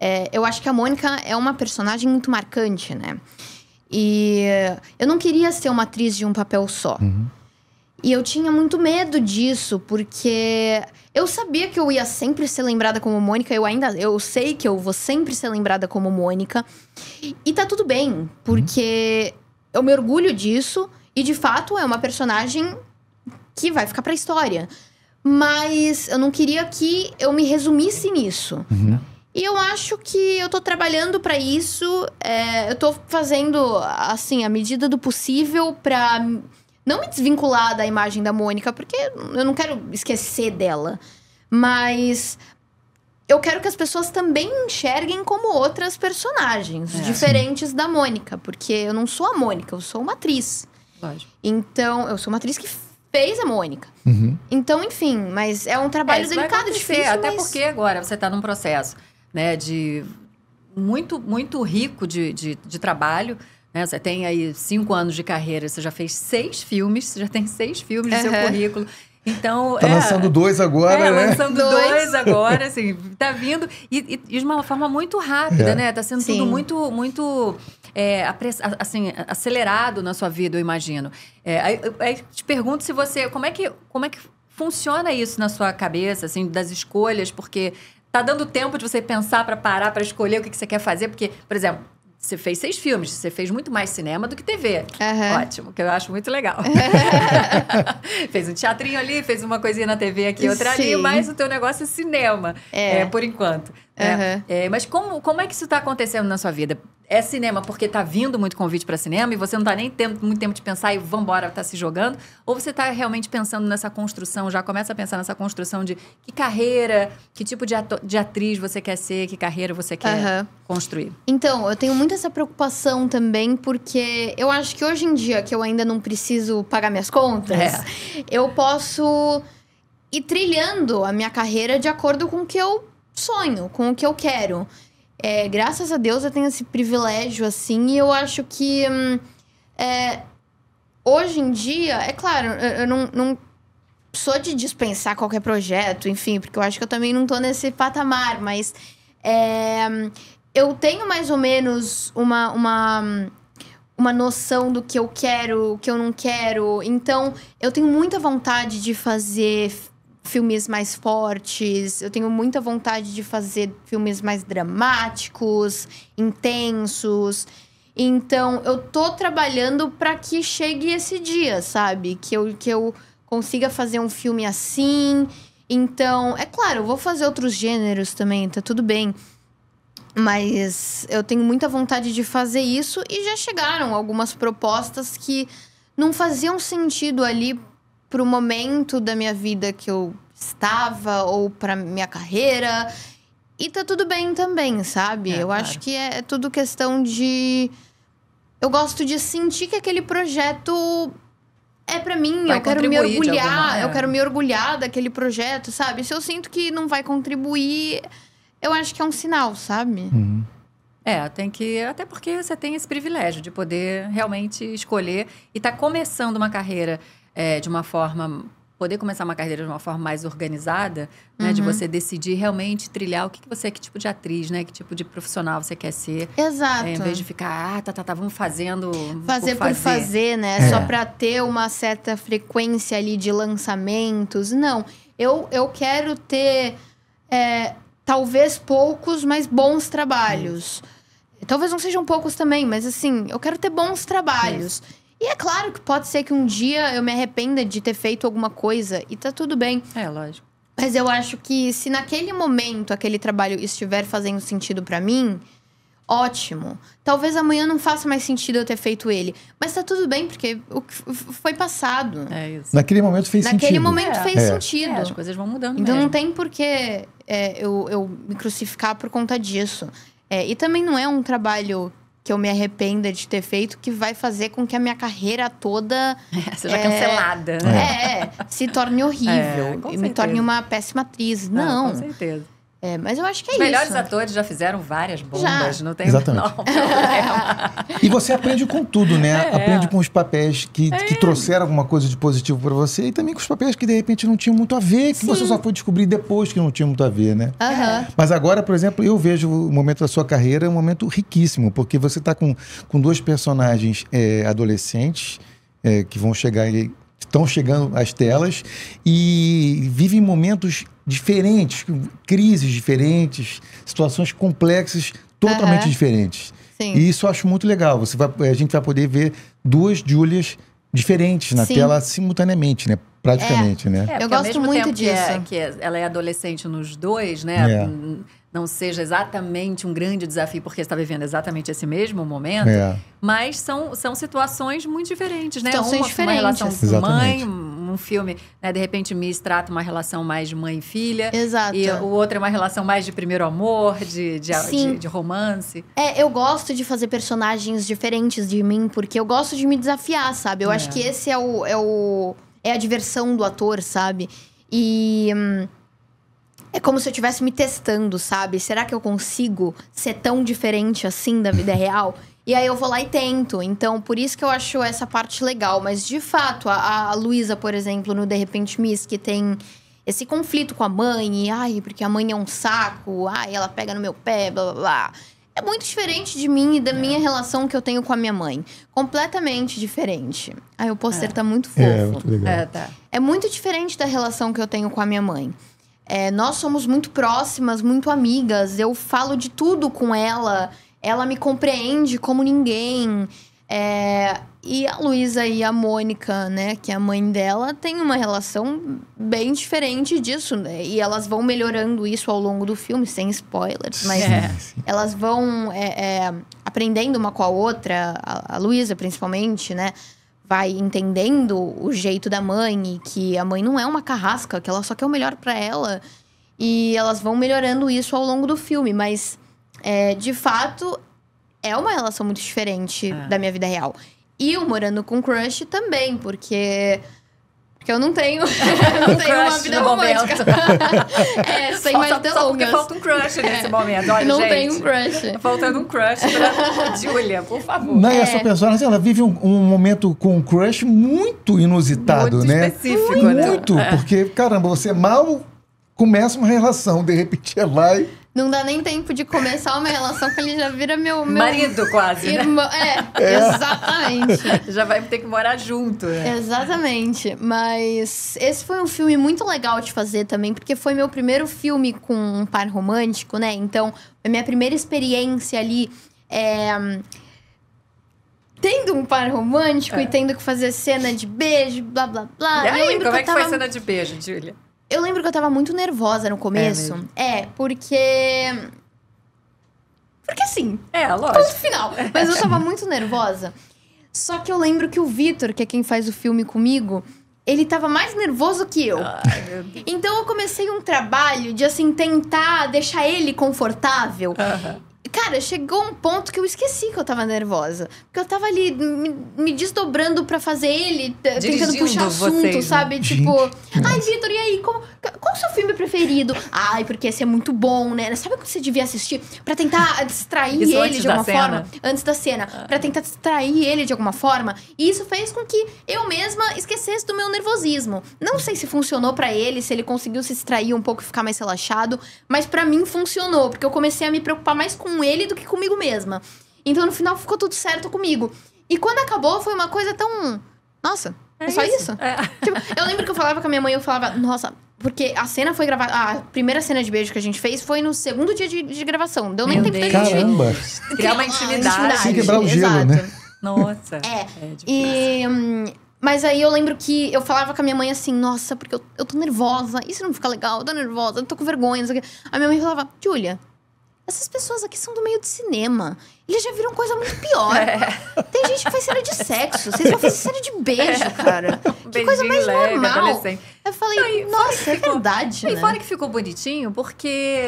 é, eu acho que a Mônica é uma personagem muito marcante, né? E eu não queria ser uma atriz de um papel só. Uhum. E eu tinha muito medo disso, porque eu sabia que eu ia sempre ser lembrada como Mônica, eu ainda eu sei que eu vou sempre ser lembrada como Mônica. E tá tudo bem, porque uhum. eu me orgulho disso e de fato é uma personagem que vai ficar pra história. Mas eu não queria que eu me resumisse nisso. Uhum. E eu acho que eu tô trabalhando para isso, é, eu tô fazendo, assim, a medida do possível para não me desvincular da imagem da Mônica, porque eu não quero esquecer dela. Mas eu quero que as pessoas também enxerguem como outras personagens, é, diferentes sim. da Mônica, porque eu não sou a Mônica, eu sou uma atriz. Lógico. Então, eu sou uma atriz que fez a Mônica. Uhum. Então, enfim, mas é um trabalho é, delicado, difícil. Até mas... porque agora você está num processo né, de muito, muito rico de, de, de trabalho né? Você tem aí cinco anos de carreira, você já fez seis filmes, você já tem seis filmes no seu currículo. Então, tá é, lançando dois agora, é, né? lançando dois. dois agora, assim, tá vindo. E, e, e, de uma forma muito rápida, é. né? Tá sendo Sim. tudo muito, muito é, assim, acelerado na sua vida, eu imagino. É, aí, aí, te pergunto se você... Como é, que, como é que funciona isso na sua cabeça, assim, das escolhas? Porque tá dando tempo de você pensar para parar, para escolher o que, que você quer fazer? Porque, por exemplo, você fez seis filmes, você fez muito mais cinema do que TV. Uhum. Ótimo, que eu acho muito legal. fez um teatrinho ali, fez uma coisinha na TV aqui, outra Sim. ali, mas o teu negócio é cinema, é. é por enquanto. Uhum. É, é, mas como, como é que isso está acontecendo na sua vida? é cinema porque tá vindo muito convite para cinema e você não tá nem tendo muito tempo de pensar e vambora, tá se jogando? Ou você tá realmente pensando nessa construção, já começa a pensar nessa construção de que carreira, que tipo de, de atriz você quer ser, que carreira você quer uhum. construir? Então, eu tenho muito essa preocupação também porque eu acho que hoje em dia, que eu ainda não preciso pagar minhas contas, é. eu posso ir trilhando a minha carreira de acordo com o que eu sonho, com o que eu quero. É, graças a Deus eu tenho esse privilégio, assim, e eu acho que. Hum, é, hoje em dia, é claro, eu, eu não, não sou de dispensar qualquer projeto, enfim, porque eu acho que eu também não tô nesse patamar, mas é, eu tenho mais ou menos uma, uma, uma noção do que eu quero, o que eu não quero. Então, eu tenho muita vontade de fazer filmes mais fortes. Eu tenho muita vontade de fazer filmes mais dramáticos, intensos. Então, eu tô trabalhando para que chegue esse dia, sabe? Que eu, que eu consiga fazer um filme assim. Então, é claro, eu vou fazer outros gêneros também, tá tudo bem. Mas eu tenho muita vontade de fazer isso e já chegaram algumas propostas que não faziam sentido ali pro momento da minha vida que eu estava ou para minha carreira. E tá tudo bem também, sabe? É, eu claro. acho que é, é tudo questão de. Eu gosto de sentir que aquele projeto é para mim, vai eu quero me orgulhar, eu quero me orgulhar daquele projeto, sabe? Se eu sinto que não vai contribuir, eu acho que é um sinal, sabe? Uhum. É, tem que. Até porque você tem esse privilégio de poder realmente escolher e tá começando uma carreira é, de uma forma poder começar uma carreira de uma forma mais organizada, né? Uhum. De você decidir realmente trilhar o que, que você é, que tipo de atriz, né? Que tipo de profissional você quer ser. Exato. É, em vez de ficar, ah, tá, tá, tá, vamos fazendo. Fazer por fazer, por fazer né? É. Só pra ter uma certa frequência ali de lançamentos. Não. Eu, eu quero ter é, talvez poucos, mas bons trabalhos. Talvez não sejam poucos também, mas assim, eu quero ter bons trabalhos. Isso. E é claro que pode ser que um dia eu me arrependa de ter feito alguma coisa e tá tudo bem. É, lógico. Mas eu acho que se naquele momento aquele trabalho estiver fazendo sentido para mim, ótimo. Talvez amanhã não faça mais sentido eu ter feito ele. Mas tá tudo bem, porque o que foi passado. É isso. Naquele momento fez Naquele sentido. Naquele momento é. fez é. sentido. É, as coisas vão mudando. Então mesmo. não tem porquê é, eu, eu me crucificar por conta disso. É, e também não é um trabalho que eu me arrependa de ter feito que vai fazer com que a minha carreira toda é, seja é, cancelada. Né? É, se torne horrível, é, me torne uma péssima atriz. Não. Ah, com certeza. É, mas eu acho que é Os melhores isso. Melhores atores já fizeram várias bombas, já. não tem Exatamente. É e você aprende com tudo, né? É, aprende é. com os papéis que, é. que trouxeram alguma coisa de positivo para você e também com os papéis que de repente não tinham muito a ver, que Sim. você só foi descobrir depois que não tinha muito a ver, né? Uhum. Mas agora, por exemplo, eu vejo o momento da sua carreira é um momento riquíssimo, porque você está com, com dois personagens é, adolescentes que vão chegar aí estão chegando às telas e vivem momentos diferentes, crises diferentes, situações complexas, totalmente uhum. diferentes. Sim. E isso eu acho muito legal. Você vai, a gente vai poder ver duas Júlias diferentes na Sim. tela simultaneamente, né? Praticamente, é. né? É, eu gosto muito é disso. Que, é, que ela é adolescente nos dois, né? É. Hum, não seja exatamente um grande desafio, porque está vivendo exatamente esse mesmo momento, é. mas são, são situações muito diferentes, né? Então, uma, diferentes. uma relação mãe, um filme, né? De repente, me trata uma relação mais de mãe e filha. Exato. E o outro é uma relação mais de primeiro amor, de, de, de, de romance. É, eu gosto de fazer personagens diferentes de mim, porque eu gosto de me desafiar, sabe? Eu é. acho que esse é o, é o... É a diversão do ator, sabe? E... Hum, é como se eu estivesse me testando, sabe? Será que eu consigo ser tão diferente assim da vida real? E aí eu vou lá e tento. Então, por isso que eu acho essa parte legal. Mas, de fato, a, a Luísa, por exemplo, no De Repente Miss, que tem esse conflito com a mãe. E, ai, porque a mãe é um saco. Ai, ela pega no meu pé, blá, blá, blá. É muito diferente de mim e da é. minha relação que eu tenho com a minha mãe. Completamente diferente. Aí o pôster é. tá muito é, fofo. É, muito legal. É, tá. é muito diferente da relação que eu tenho com a minha mãe. É, nós somos muito próximas, muito amigas. Eu falo de tudo com ela. Ela me compreende como ninguém. É, e a Luísa e a Mônica, né, que é a mãe dela, tem uma relação bem diferente disso. Né? E elas vão melhorando isso ao longo do filme, sem spoilers, mas é. elas vão é, é, aprendendo uma com a outra, a, a Luísa principalmente, né? vai entendendo o jeito da mãe e que a mãe não é uma carrasca, que ela só quer o melhor para ela. E elas vão melhorando isso ao longo do filme, mas é, de fato é uma relação muito diferente é. da minha vida real. E o morando com crush também, porque porque eu não tenho, eu não tenho uma vida romântica. é, sem mais delongas. Só porque falta um crush é. nesse momento. Olha, não gente, tem um crush. Faltando um crush pra Julia, por favor. Não, é. e essa ela vive um, um, momento com um crush muito inusitado, muito né? Específico, muito, né? Muito, é. porque, caramba, você mal começa uma relação, de repente é lá e não dá nem tempo de começar uma relação que ele já vira meu, meu marido quase, né? irmão. Né? É, é, exatamente. Já vai ter que morar junto. Né? Exatamente. Mas esse foi um filme muito legal de fazer também, porque foi meu primeiro filme com um par romântico, né? Então, minha primeira experiência ali é tendo um par romântico é. e tendo que fazer cena de beijo, blá blá blá. E aí, como é que, tava... foi a cena de beijo, Julia? Eu lembro que eu tava muito nervosa no é começo. É, é porque. Porque assim. É, lógico. Ponto final. Mas eu tava muito nervosa. Só que eu lembro que o Vitor, que é quem faz o filme comigo, ele tava mais nervoso que eu. Ai, então eu comecei um trabalho de assim tentar deixar ele confortável. Uhum. Cara, chegou um ponto que eu esqueci que eu tava nervosa. Porque eu tava ali me, me desdobrando para fazer ele, Dirigindo tentando puxar assunto, vocês, né? sabe? Tipo, ai, Vitor, e aí? Como, qual o seu filme preferido? Ai, porque esse é muito bom, né? Sabe o que você devia assistir? para tentar distrair isso ele de alguma forma. Antes da cena. Ah. Pra para tentar distrair ele de alguma forma. E isso fez com que eu mesma esquecesse do meu nervosismo. Não sei se funcionou para ele, se ele conseguiu se distrair um pouco e ficar mais relaxado. Mas para mim funcionou, porque eu comecei a me preocupar mais com com ele do que comigo mesma. Então no final ficou tudo certo comigo. E quando acabou, foi uma coisa tão. Nossa, é, é só isso? isso? É. Tipo, eu lembro que eu falava com a minha mãe, eu falava, nossa, porque a cena foi gravada. A primeira cena de beijo que a gente fez foi no segundo dia de, de gravação. Deu nem Meu tempo Deus. da gente. Caramba! Criar uma intimidade. Sem quebrar o gelo, Exato. né? Nossa. É. é e. Hum, mas aí eu lembro que eu falava com a minha mãe assim, nossa, porque eu, eu tô nervosa, isso não fica legal, eu tô nervosa, eu tô com vergonha, não sei o quê. A minha mãe falava, Julia essas pessoas aqui são do meio de cinema. Eles já viram coisa muito pior. É. Tem gente que faz série de sexo. Vocês vão fazer série de beijo, é. cara. Um que coisa mais leve, normal. Eu falei, Não, nossa, é ficou, verdade. E né? fora que ficou bonitinho, porque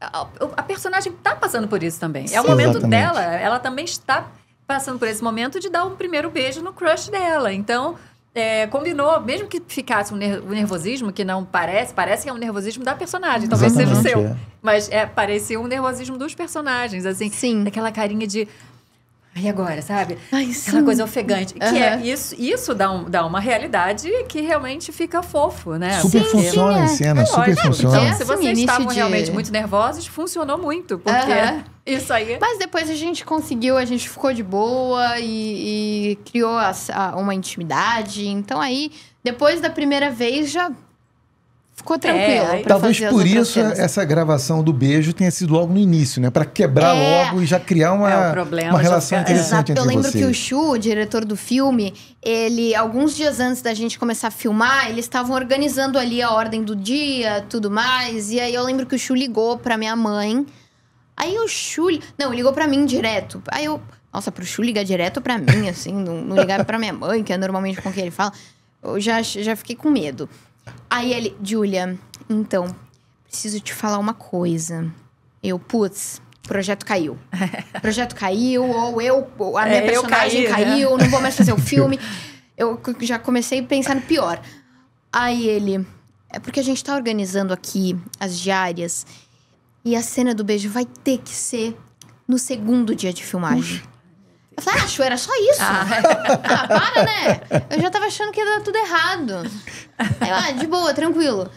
a, a personagem tá passando por isso também. Sim, é o momento exatamente. dela. Ela também está passando por esse momento de dar um primeiro beijo no crush dela. Então é, combinou, mesmo que ficasse um, ner um, nervosismo, que não parece, parece que é um nervosismo da personagem, talvez Exatamente, seja o seu. É. Mas é, parecia um nervosismo dos personagens, assim. Sim. Aquela carinha de, Aí agora, sabe? Ai, Aquela coisa ofegante. Uhum. Que é isso, isso dá, um, dá uma realidade que realmente fica fofo, né? Super sim, funciona sim, é. em cena, é, super então, funciona. se é, assim, vocês estavam de... realmente muito nervosos, funcionou muito, porque uhum. isso aí. Mas depois a gente conseguiu, a gente ficou de boa e, e criou a, a, uma intimidade. Então aí, depois da primeira vez, já Ficou tranquila. É, talvez por isso essa gravação do beijo tenha sido logo no início, né? Para quebrar é, logo e já criar uma, é problema, uma relação fica... Tá- interessante entre vocês. Eu lembro vocês. que o Chu, o diretor do filme, ele alguns dias antes da gente começar a filmar, eles estavam organizando ali a ordem do dia, tudo mais. E aí eu lembro que o Chu ligou para minha mãe. Aí o Chu, não, ligou para mim direto. Aí eu, nossa, pro Chu ligar direto para mim assim, não, não ligar para minha mãe, que é normalmente com quem ele fala. Eu já já fiquei com medo. Aí ele, Julia, então, preciso te falar uma coisa. Eu, putz, projeto caiu. projeto caiu, ou eu, ou a minha é, personagem caí, né? caiu, né? não vou mais fazer o filme. eu já comecei a pensar no pior. Aí ele, é porque a gente tá organizando aqui as diárias e a cena do beijo vai ter que ser no segundo dia de filmagem. Eu falei, acho, ah, era só isso. Ah. ah, para, né? Eu já tava achando que ia dar tudo errado. Aí eu, ah, de boa, tranquilo.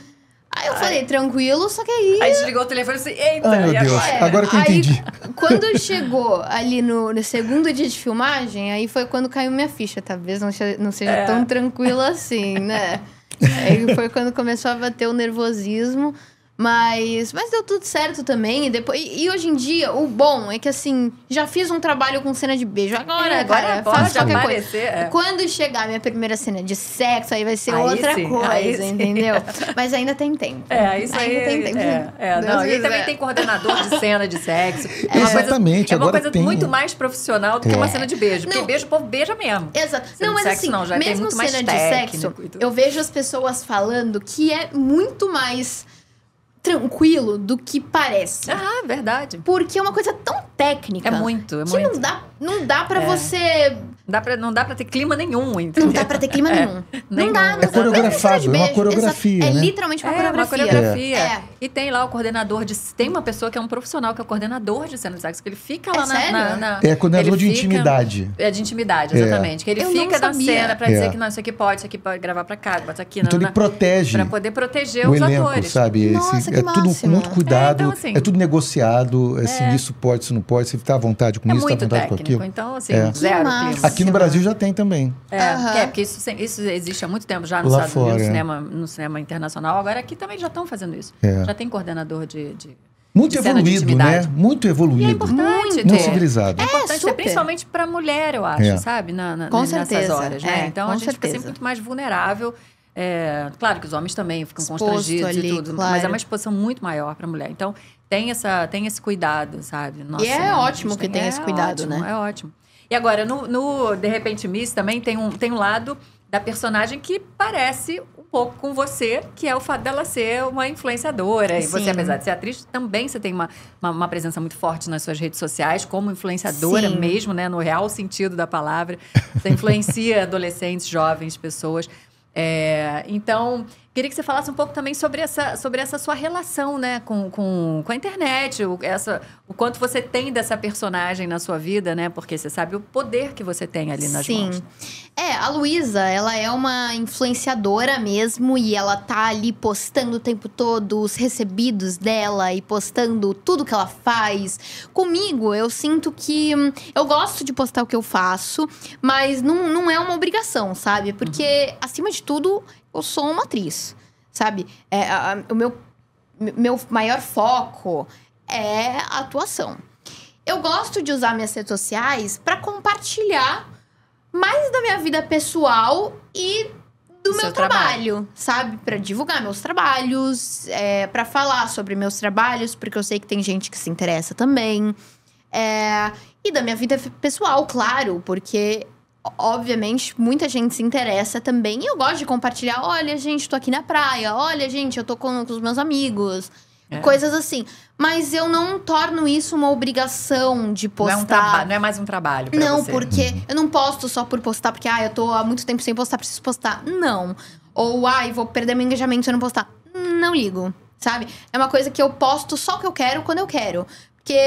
Aí eu Ai. falei, tranquilo, só que aí. Aí desligou o telefone e assim, eita, Ai, meu Deus. agora? agora que eu é, aí, entendi. Quando chegou ali no, no, segundo dia de filmagem, aí foi quando caiu minha ficha. Talvez não, não seja é. tão tranquilo assim, né? Aí foi quando começou a bater o nervosismo. Mas, mas deu tudo certo também. E, depois, e, e, hoje em dia, o bom é que assim, já fiz um trabalho com cena de beijo. Agora, é, agora cara, pode faço qualquer aparecer, coisa. É. Quando chegar a minha primeira cena de sexo, aí vai ser aí outra sim, coisa, entendeu? Mas ainda tem tempo. É, isso ainda aí. Tem é, tempo. É, é, não, e também tem coordenador de cena de sexo. É Exatamente. Coisa, é uma é coisa tem. muito mais profissional do que uma é. cena de beijo. Não, porque beijo, o povo beija mesmo. Exato. não, mas sexo, assim, não, já mesmo tem muito cena mais de sexo, eu vejo as pessoas falando que é muito mais tranquilo do que parece. Ah, verdade. Porque é uma coisa tão técnica. É muito, é que muito. não dá, não dá para é. você. Dá pra, não dá pra ter clima nenhum, entendeu? Não dá pra ter clima é. nenhum. Não nenhum. dá. É coreografado, é, é, né? é uma coreografia. Né? É literalmente uma é, coreografia. Uma coreografia. É. E tem lá o coordenador de. Tem uma pessoa que é um profissional que é o coordenador de cenas sexo, que ele fica é lá é na, na, na, É coordenador de fica, intimidade. É de intimidade, exatamente. É. Que ele é. eu fica na cena pra dizer é. que não, isso aqui pode, isso aqui pode gravar pra cá, bota aqui. Então na, ele protege. Pra poder proteger o os elenco, atores. sabe? Nossa, Esse, é máximo. tudo com muito cuidado, é, então, assim, é tudo negociado, assim, isso pode, isso não pode, se tá à vontade com isso, tá à vontade técnico, com aquilo. Então, assim, zero. Aqui no Brasil já tem também. É, porque isso, isso existe há muito tempo já Unidos no cinema internacional. Agora aqui também já estão fazendo isso. É. Já tem coordenador de, de... Muito evoluído, né? Muito evoluído. E é importante Muito, civilizado. É, é importante, super. principalmente para mulher, eu acho, é. sabe? Na, na, com nessas certeza. horas, né? É, então, a gente certeza. fica sempre muito mais vulnerável. É, claro que os homens também ficam Exposto constrangidos ali, e tudo, claro. mas é uma exposição muito maior para a mulher. Então, tem, essa, tem esse cuidado, sabe? Nossa, e é né? ótimo tem, que tenha é esse cuidado, ótimo, né? É ótimo. E agora, no, no De Repente Miss também tem um, tem um lado da personagem que parece pouco com você, que é o fato dela ser uma influenciadora. Sim. E você, apesar de ser atriz, também você tem uma, uma, uma presença muito forte nas suas redes sociais, como influenciadora Sim. mesmo, né? No real sentido da palavra. Você influencia adolescentes, jovens, pessoas. É, então, Queria que você falasse um pouco também sobre essa, sobre essa sua relação né, com, com, com a internet, o, essa, o quanto você tem dessa personagem na sua vida, né? Porque você sabe o poder que você tem ali nas Sim. mãos. É, a Luísa, ela é uma influenciadora mesmo e ela tá ali postando o tempo todo os recebidos dela e postando tudo que ela faz. Comigo, eu sinto que hum, eu gosto de postar o que eu faço, mas não, não é uma obrigação, sabe? Porque, uhum. acima de tudo, eu sou uma atriz, sabe? É, a, o meu, meu maior foco é a atuação. Eu gosto de usar minhas redes sociais para compartilhar mais da minha vida pessoal e do Seu meu trabalho, trabalho. sabe? Para divulgar meus trabalhos, é, para falar sobre meus trabalhos, porque eu sei que tem gente que se interessa também. É, e da minha vida pessoal, claro, porque obviamente, muita gente se interessa também. E eu gosto de compartilhar: olha, gente, tô aqui na praia, olha, gente, eu tô com, com os meus amigos. É. Coisas assim. Mas eu não torno isso uma obrigação de postar. Não é, um não é mais um trabalho. não, você. porque uhum. eu não posto só por postar, porque ah, eu tô há muito tempo sem postar, preciso postar. Não. Ou ai, ah, vou perder meu engajamento se eu não postar. Não ligo, sabe? É uma coisa que eu posto só o que eu quero, quando eu quero. Porque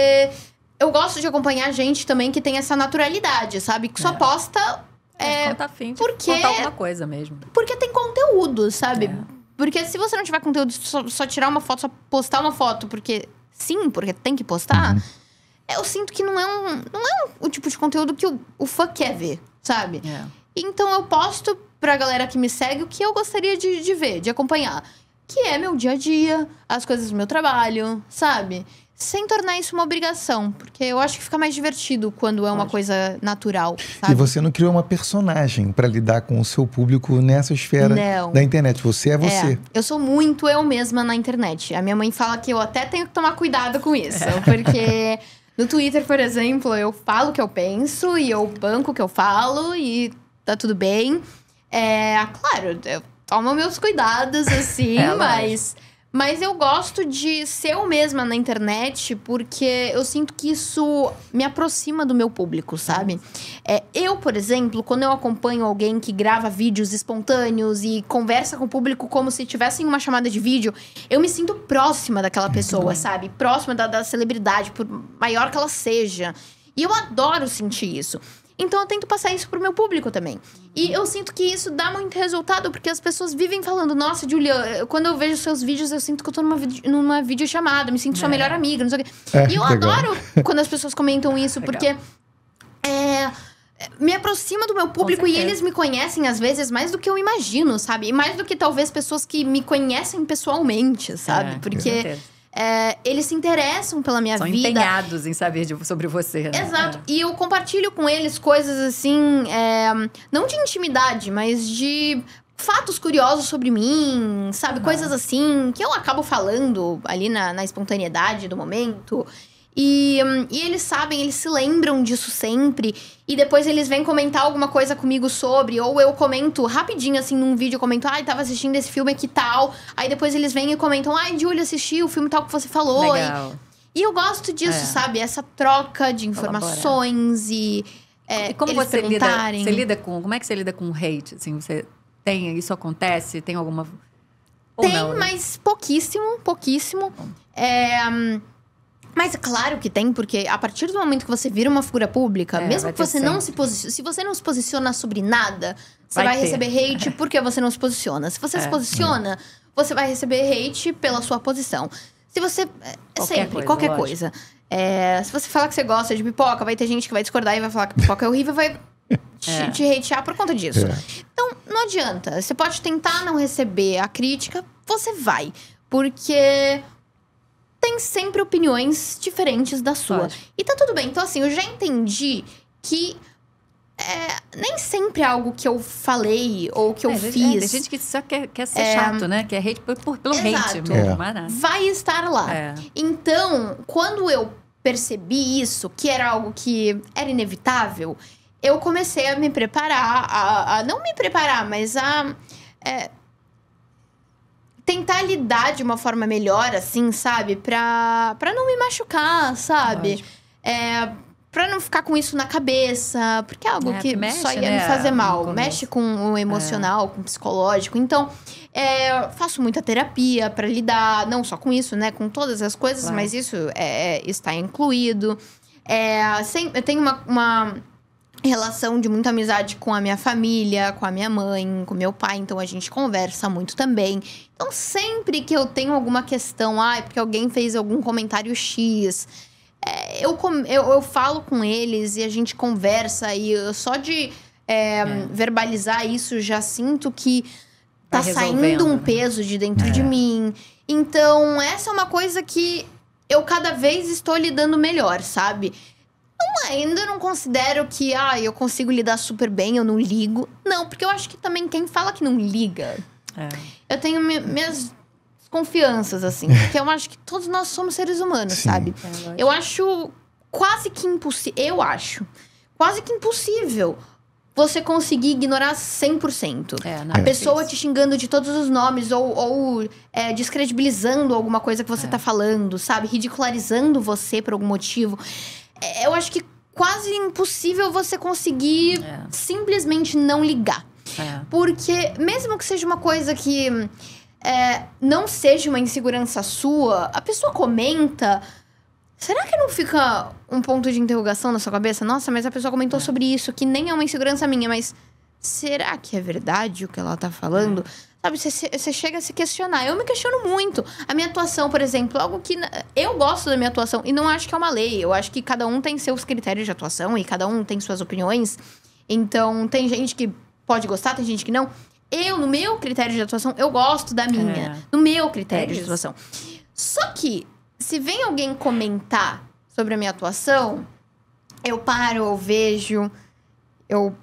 eu gosto de acompanhar gente também que tem essa naturalidade, sabe? Que só é. posta. É, é tá afim de porque, contar alguma coisa mesmo. Porque tem conteúdo, sabe? É. Porque se você não tiver conteúdo, só, só, tirar uma foto, só postar uma foto, porque sim, porque tem que postar, uhum. eu sinto que não é um. Não é um, o tipo de conteúdo que o, o fã quer ver, sabe? É. Então eu posto pra galera que me segue o que eu gostaria de, de ver, de acompanhar. Que é meu dia a dia, as coisas do meu trabalho, sabe? sem tornar isso uma obrigação, porque eu acho que fica mais divertido quando é uma coisa natural. Sabe? E você não criou uma personagem para lidar com o seu público nessa esfera não. da internet. Você é você. É, eu sou muito eu mesma na internet. A minha mãe fala que eu até tenho que tomar cuidado com isso, é. porque no Twitter, por exemplo, eu falo o que eu penso e eu banco o que eu falo e tá tudo bem. É, claro, eu tomo meus cuidados assim, é, mas... mas mas eu gosto de ser eu mesma na internet porque eu sinto que isso me aproxima do meu público, sabe? É, eu, por exemplo, quando eu acompanho alguém que grava vídeos espontâneos e conversa com o público como se tivessem uma chamada de vídeo, eu me sinto próxima daquela pessoa, sabe? Próxima da, da celebridade, por maior que ela seja. E eu adoro sentir isso. Então eu tento passar isso pro meu público também. E eu sinto que isso dá muito resultado, porque as pessoas vivem falando, nossa, Julia, quando eu vejo seus vídeos, eu sinto que eu tô numa, vide numa videochamada, me sinto é. sua melhor amiga, não sei o quê. É, e eu legal. adoro quando as pessoas comentam isso, porque. É, me aproxima do meu público e eles me conhecem às vezes mais do que eu imagino, sabe? E mais do que talvez pessoas que me conhecem pessoalmente, sabe? É, porque é, eles se interessam pela minha São vida. São empenhados em saber de, sobre você. Né? Exato. É. E eu compartilho com eles coisas assim, é, não de intimidade, mas de fatos curiosos sobre mim, sabe? Uhum. Coisas assim que eu acabo falando ali na, na espontaneidade do momento. E, hum, e, eles sabem, eles se lembram disso sempre. E depois eles vêm comentar alguma coisa comigo sobre, ou eu comento rapidinho, assim, num vídeo, eu comento, ai, ah, tava assistindo esse filme aqui tal. Aí depois eles vêm e comentam, ai, Julia, assisti o filme tal que você falou. Legal. E, e eu gosto disso, é. sabe? Essa troca de informações e. É, e como eles você lida, você lida com. Como é que você lida com hate? Assim, você tem. Isso acontece? Tem alguma. Ou tem, não, né? mas pouquíssimo, pouquíssimo. É. Hum, mas é claro que tem, porque a partir do momento que você vira uma figura pública, é, mesmo que você sempre. não se posiciona. Se você não se posiciona sobre nada, você vai, vai receber hate é. porque você não se posiciona. Se você é. se posiciona, você vai receber hate pela sua posição. Se você. É, qualquer sempre, coisa, qualquer lógico. coisa. se você falar que você gosta de pipoca, vai ter gente que vai discordar e vai falar que pipoca é horrível vai te, te hatear por conta disso. Então, não adianta. Você pode tentar não receber a crítica, você vai. Porque tem sempre opiniões diferentes da sua. Pode. E tá tudo bem. Então, assim, eu já entendi que é, nem sempre é algo que eu falei ou que eu é, fiz. É, tem gente que só quer, quer ser chato, né? Que é hate por, por, pelo exato. hate mesmo. É. Vai estar lá. É. Então, quando eu percebi isso, que era algo que era inevitável, eu comecei a me preparar, a, a não me preparar, mas a é, tentar lidar de uma forma melhor, assim, sabe? Pra, pra não me machucar, sabe? É, pra não ficar com isso na cabeça, porque é algo é, que mexe, só ia né? me fazer mal. Mexe com o emocional, é. com o psicológico. Então, é, faço muita terapia para lidar, não só com isso, né? Com todas as coisas, claro. mas isso é, é está incluído. É, sem, tem uma, uma relação de muita amizade com a minha família, com a minha mãe, com meu pai, então a gente conversa muito também. Então sempre que eu tenho alguma questão, ah, é porque alguém fez algum comentário X, é, eu, eu, eu falo com eles e a gente conversa e eu, só de é, é. verbalizar isso já sinto que tá, tá saindo um né? peso de dentro de é. mim. Então essa é uma coisa que eu cada vez estou lidando melhor, sabe? Não, ainda não considero que, ah, eu consigo lidar super bem, eu não ligo. Não, porque eu acho que também quem fala que não liga. É. Eu tenho minhas desconfianças, assim. É. Porque eu acho que todos nós somos seres humanos, Sim. sabe? É, eu acho quase que impossível. Eu acho quase que impossível você conseguir ignorar 100%. É, não, a é. pessoa te xingando de todos os nomes ou, ou é, descredibilizando alguma coisa que você é. tá falando, sabe? Ridicularizando você por algum motivo. É, eu acho que quase impossível você conseguir é. simplesmente não ligar. É. Porque, mesmo que seja uma coisa que é, não seja uma insegurança sua, a pessoa comenta. Será que não fica um ponto de interrogação na sua cabeça? Nossa, mas a pessoa comentou é. sobre isso, que nem é uma insegurança minha, mas será que é verdade o que ela tá falando? É. Sabe, você chega a se questionar. Eu me questiono muito. A minha atuação, por exemplo, algo que. Eu gosto da minha atuação e não acho que é uma lei. Eu acho que cada um tem seus critérios de atuação e cada um tem suas opiniões. Então, tem gente que pode gostar, tem gente que não. Eu, no meu critério de atuação, eu gosto da minha. É. No meu critério é de atuação. Só que, se vem alguém comentar sobre a minha atuação, eu paro, eu vejo, eu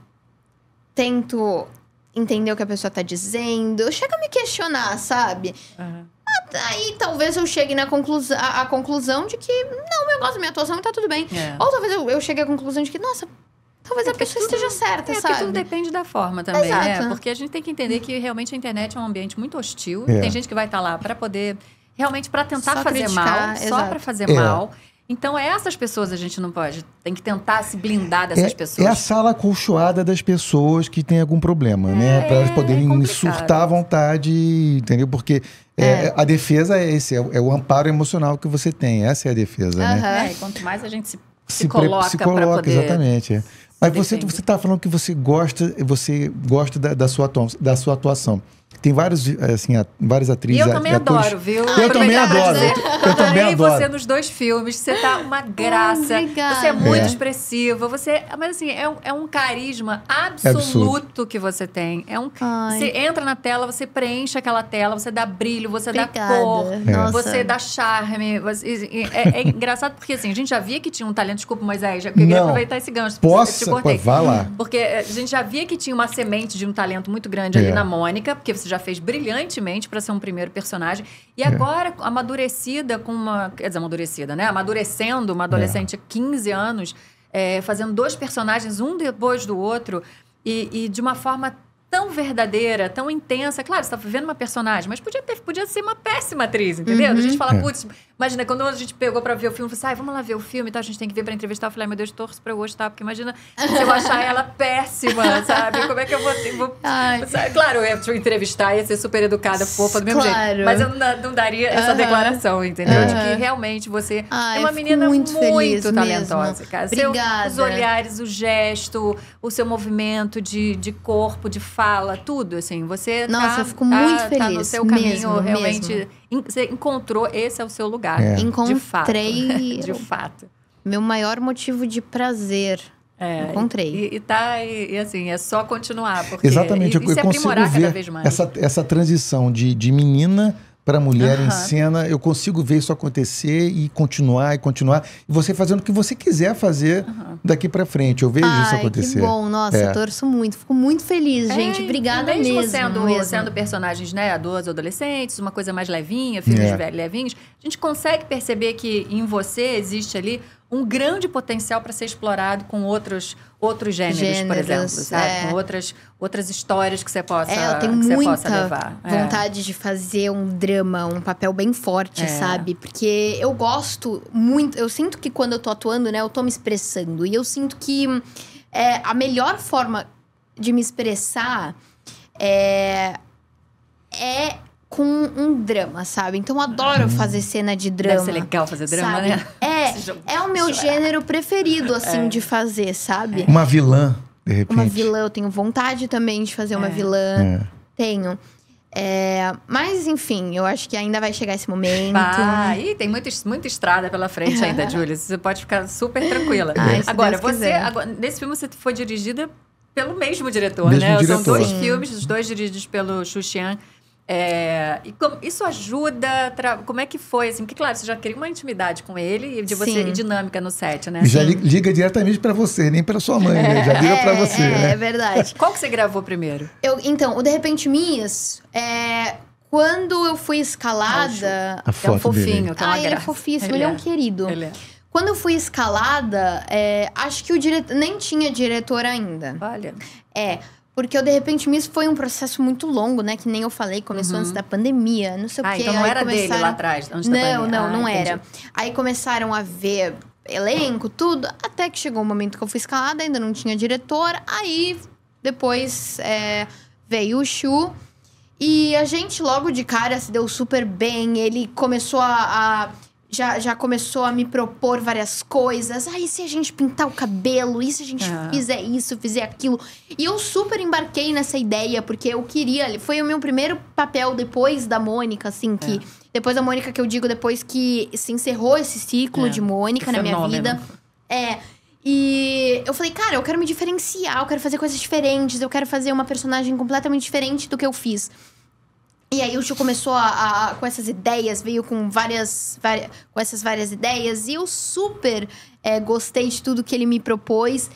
tento entender o que a pessoa tá dizendo. Chega a me questionar, sabe? Uhum. Aí talvez eu chegue na conclusão, a, a, conclusão de que, não, eu gosto da minha atuação e tá tudo bem. É. Ou talvez eu, eu chegue à conclusão de que, nossa, Talvez é a pessoa esteja certa, é, sabe? Porque tudo depende da forma também, né? Exato. né? Porque a gente tem que entender que realmente a internet é um ambiente muito hostil. É. Tem gente que vai estar tá lá para poder realmente para tentar só fazer criticar, mal, exato. só para fazer é. mal. Então, é essas pessoas a gente não pode. Tem que tentar se blindar é, dessas é, pessoas. É a sala colchoada das pessoas que tem algum problema, né? é, né? Para elas poderem é surtar à vontade, entendeu? Porque é. é. a defesa é esse, é, o amparo emocional que você tem. Essa é a defesa, uhum. né? É, e quanto mais a gente se, se, se coloca, se coloca poder... exatamente. Mas você, você tá falando que você gosta, você gosta da, da, sua, da sua atuação. Tem vários, eh, assim, a, várias atrizes. E eu também atores. adoro, viu? Ah, eu também adoro. Eu, eu também adoro. você nos dois filmes. Você tá uma ah, graça. Obrigada. Você é muito é. expressiva. Você, mas assim, é um, é um carisma absoluto é que você tem. É um, você entra na tela, você preenche aquela tela, você dá brilho, você Obrigada. dá cor, é. Nossa. você dá charme. Você, é, é engraçado porque assim, a gente já via que tinha um talento. Desculpa, Moisés, eu queria aproveitar esse gancho. Posso? vai vá lá. Porque a gente já via que tinha uma semente de um talento muito grande é. ali na Mônica, porque você já fez brilhantemente para ser um primeiro personagem. E é. agora, é. amadurecida com uma. Quer dizer, amadurecida, né? Amadurecendo, uma adolescente é. 15 anos, é, fazendo dois personagens, um depois do outro, e, e de uma forma tão verdadeira, tão intensa. Claro, você tá vivendo uma personagem, mas podia, ter, podia ser uma péssima atriz, entendeu? Uhum. A gente uhum. fala, é. putz, imagina, quando a gente pegou pra ver o filme, falou assim, ah, vamos lá ver o filme, tá? A gente tem que ver pra entrevistar. Eu falei, ah, meu Deus, torço pra eu gostar, porque imagina se eu achar ela péssima, sabe? Como é que eu vou... Eu vou claro, eu ia entrevistar, ia ser super educada, fofa, do mesmo claro. jeito. Mas eu não, não daria essa uhum. declaração, entendeu? Uhum. De que realmente você é Ai, é uma menina muito, muito talentosa, cara. Obrigada. Seu, os olhares, o gesto, o seu movimento de, de corpo, de fala, tudo, assim. Você tá, Nossa, tá, eu fico tá, muito tá, feliz. no seu caminho, mesmo, realmente. Mesmo. Você encontrou, esse é o seu lugar. É. Encontrei. De fato. de fato. Meu maior motivo de prazer. É, Encontrei. E, e tá, e, e, assim, é só continuar. Porque, Exatamente, e, eu, se eu consigo ver essa, essa transição de, de menina para a mulher uhum. em cena, eu consigo ver isso acontecer e continuar e continuar. E você fazendo o que você quiser fazer uhum. daqui para frente. Eu vejo Ai, isso acontecer. Que bom, nossa, é. eu torço muito. Fico muito feliz, é, gente. É, Obrigada mesmo. Mesmo sendo, mesmo. sendo personagens né, adultos, adolescentes, uma coisa mais levinha, filhos é. levinhos, a gente consegue perceber que em você existe ali um grande potencial para ser explorado com outros outros gêneros, gêneros por exemplo, sabe? É. Com outras outras histórias que você possa é, eu tenho muita é. vontade é. de fazer um drama, um papel bem forte, é. sabe? Porque eu gosto muito, eu sinto que quando eu tô atuando, né, eu tô me expressando e eu sinto que é, a melhor forma de me expressar é é com um drama, sabe? Então eu adoro uhum. fazer cena de drama. Deve ser legal fazer drama, sabe? né? É, é o meu gênero preferido, é. assim, é. de fazer, sabe? Uma vilã, de repente. Uma vilã, eu tenho vontade também de fazer é. uma vilã. É. Tenho. É, mas, enfim, eu acho que ainda vai chegar esse momento. Ah, E tem muita, muita estrada pela frente ainda, Júlia. Você pode ficar super tranquila. Ai, agora, Deus você. Agora, nesse filme, você foi dirigida pelo mesmo diretor, mesmo né? Diretor. São dois Sim. filmes, os dois dirigidos pelo Xuxian. É, e como, isso ajuda? Tra, como é que foi? Assim, porque, claro, você já cria uma intimidade com ele e de você e dinâmica no set, né? Já liga diretamente para você, nem para sua mãe, é, né? Já liga é, para você. É, né? é verdade. Qual que você gravou primeiro? Eu, então, o De Repente Minhas é, quando eu fui escalada. A foto é um fofinho, dele. Tá ah, ele é fofíssimo, ele, ele é. é. um querido. Ele é. Quando eu fui escalada, é, acho que o diretor. Nem tinha diretor ainda. Olha. É. Porque eu, de repente, isso foi um processo muito longo, né? Que nem eu falei, começou uhum. antes da pandemia, não sei ah, o quê. então não era começaram... dele lá atrás, antes não, da pandemia. Não, ah, não, não era. Aí começaram a ver elenco, tudo. Até que chegou o um momento que eu fui escalada, ainda não tinha diretor. Aí, depois, é, veio o Chu. E a gente, logo de cara, se deu super bem. Ele começou a, a já, já começou a me propor várias coisas. Ah, e se a gente pintar o cabelo? E se a gente ah. fizer isso, fizer aquilo? E eu super embarquei nessa ideia, porque eu queria. Foi o meu primeiro papel depois da Mônica, assim, que. É. Depois da Mônica, que eu digo depois que se encerrou esse ciclo é. de Mônica na minha vida. É. E eu falei, cara, eu quero me diferenciar, eu quero fazer coisas diferentes, eu quero fazer uma personagem completamente diferente do que eu fiz. E aí o tio começou a, a, com essas ideias, veio com várias, várias, com essas várias ideias. E eu super é, gostei de tudo que ele me propôs.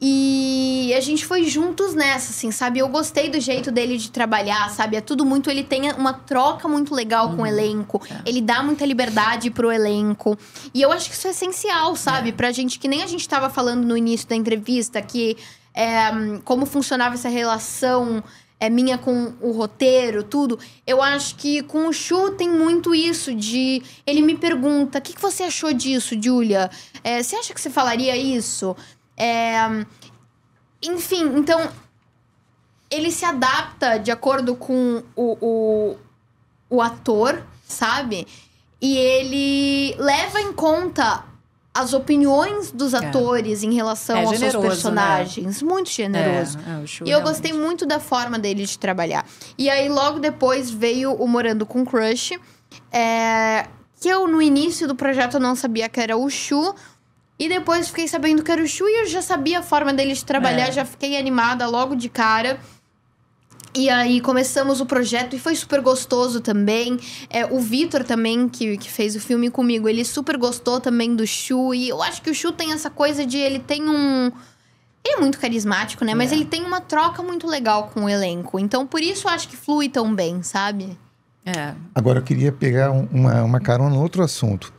E a gente foi juntos nessa, assim, sabe? Eu gostei do jeito dele de trabalhar, sabe? É tudo muito. Ele tem uma troca muito legal uhum. com o uhum. elenco. É. Ele dá muita liberdade pro elenco. E eu acho que isso é essencial, sabe? É. Pra gente, que nem a gente tava falando no início da entrevista, que é, como funcionava essa relação é minha com o roteiro, tudo. Eu acho que com o Chu tem muito isso de ele me pergunta: "O que, que você achou disso, Julia? É, você acha que você falaria isso?" É, enfim, então ele se adapta de acordo com o, o, o ator, sabe? E ele leva em conta as opiniões dos é. atores é. em relação é, aos seus né? personagens. Né? Muito é, generoso. É, e eu gostei muito da forma dele de trabalhar. E aí, logo depois, veio o Morando com Crush. É, que eu, no início do projeto, não sabia que era o Shu. E depois fiquei sabendo que era o Shu e eu já sabia a forma dele de trabalhar. Já fiquei animada logo de cara. E aí começamos o projeto e foi super gostoso também. É, o Vitor também, que, que fez o filme comigo, ele super gostou também do Shu. E eu acho que o Shu tem essa coisa de ele tem um. Ele é muito carismático, né? Mas é. ele tem uma troca muito legal com o elenco. Então, por isso eu acho que flui tão bem, sabe? É. Agora, eu queria pegar uma, uma carona no outro assunto.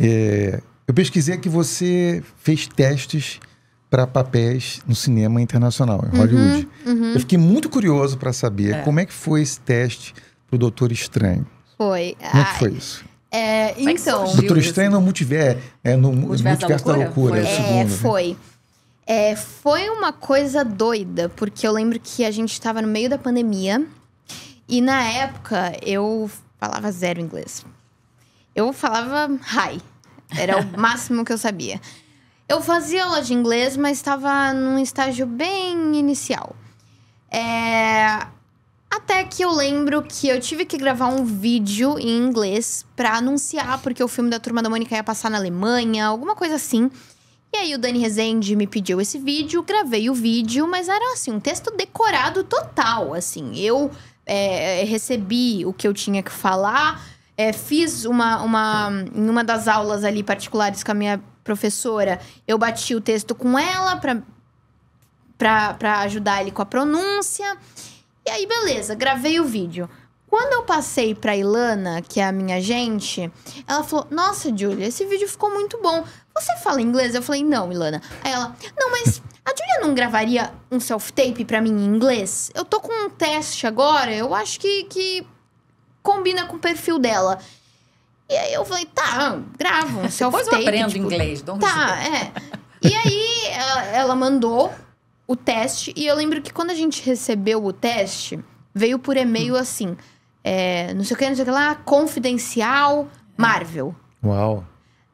É, eu pesquisei que você fez testes para papéis no cinema internacional, em Hollywood. Uhum. uhum. Eu fiquei muito curioso para saber é. como é que foi esse teste o Doutor Estranho. Foi. Como é que foi ah, isso? É, é então. Doutor Estranho no tiver, é, no multiverso, multiverso da loucura. Da loucura foi. É, é, segundo, né? foi. Né? É, foi uma coisa doida, porque eu lembro que a gente estava no meio da pandemia e na época eu falava zero inglês. Eu falava hi. Era o máximo que eu sabia. Eu fazia aula de inglês, mas estava num estágio bem inicial. É... Até que eu lembro que eu tive que gravar um vídeo em inglês para anunciar, porque o filme da Turma da Mônica ia passar na Alemanha, alguma coisa assim. E aí o Dani Rezende me pediu esse vídeo, gravei o vídeo, mas era assim, um texto decorado total, assim. Eu é, recebi o que eu tinha que falar, é, fiz uma, uma... Em uma das aulas ali particulares com a minha professora, eu bati o texto com ela pra, ajudar ele com a pronúncia. E aí, beleza, gravei o vídeo. Quando eu passei pra Ilana, que é a minha gente, ela falou: Nossa, Julia, esse vídeo ficou muito bom. Você fala inglês? Eu falei: Não, Ilana. Aí ela: Não, mas a Julia não gravaria um self-tape pra mim em inglês? Eu tô com um teste agora, eu acho que, que combina com o perfil dela. E aí eu falei, tá, ah, gravo um self-tape. eu aprendo tipo, inglês, né? don't Tá, é. E aí ela, ela mandou o teste e eu lembro que quando a gente recebeu o teste, veio por e-mail hum. assim, é, não sei o que, não sei o que lá, confidencial é. Marvel. Uau.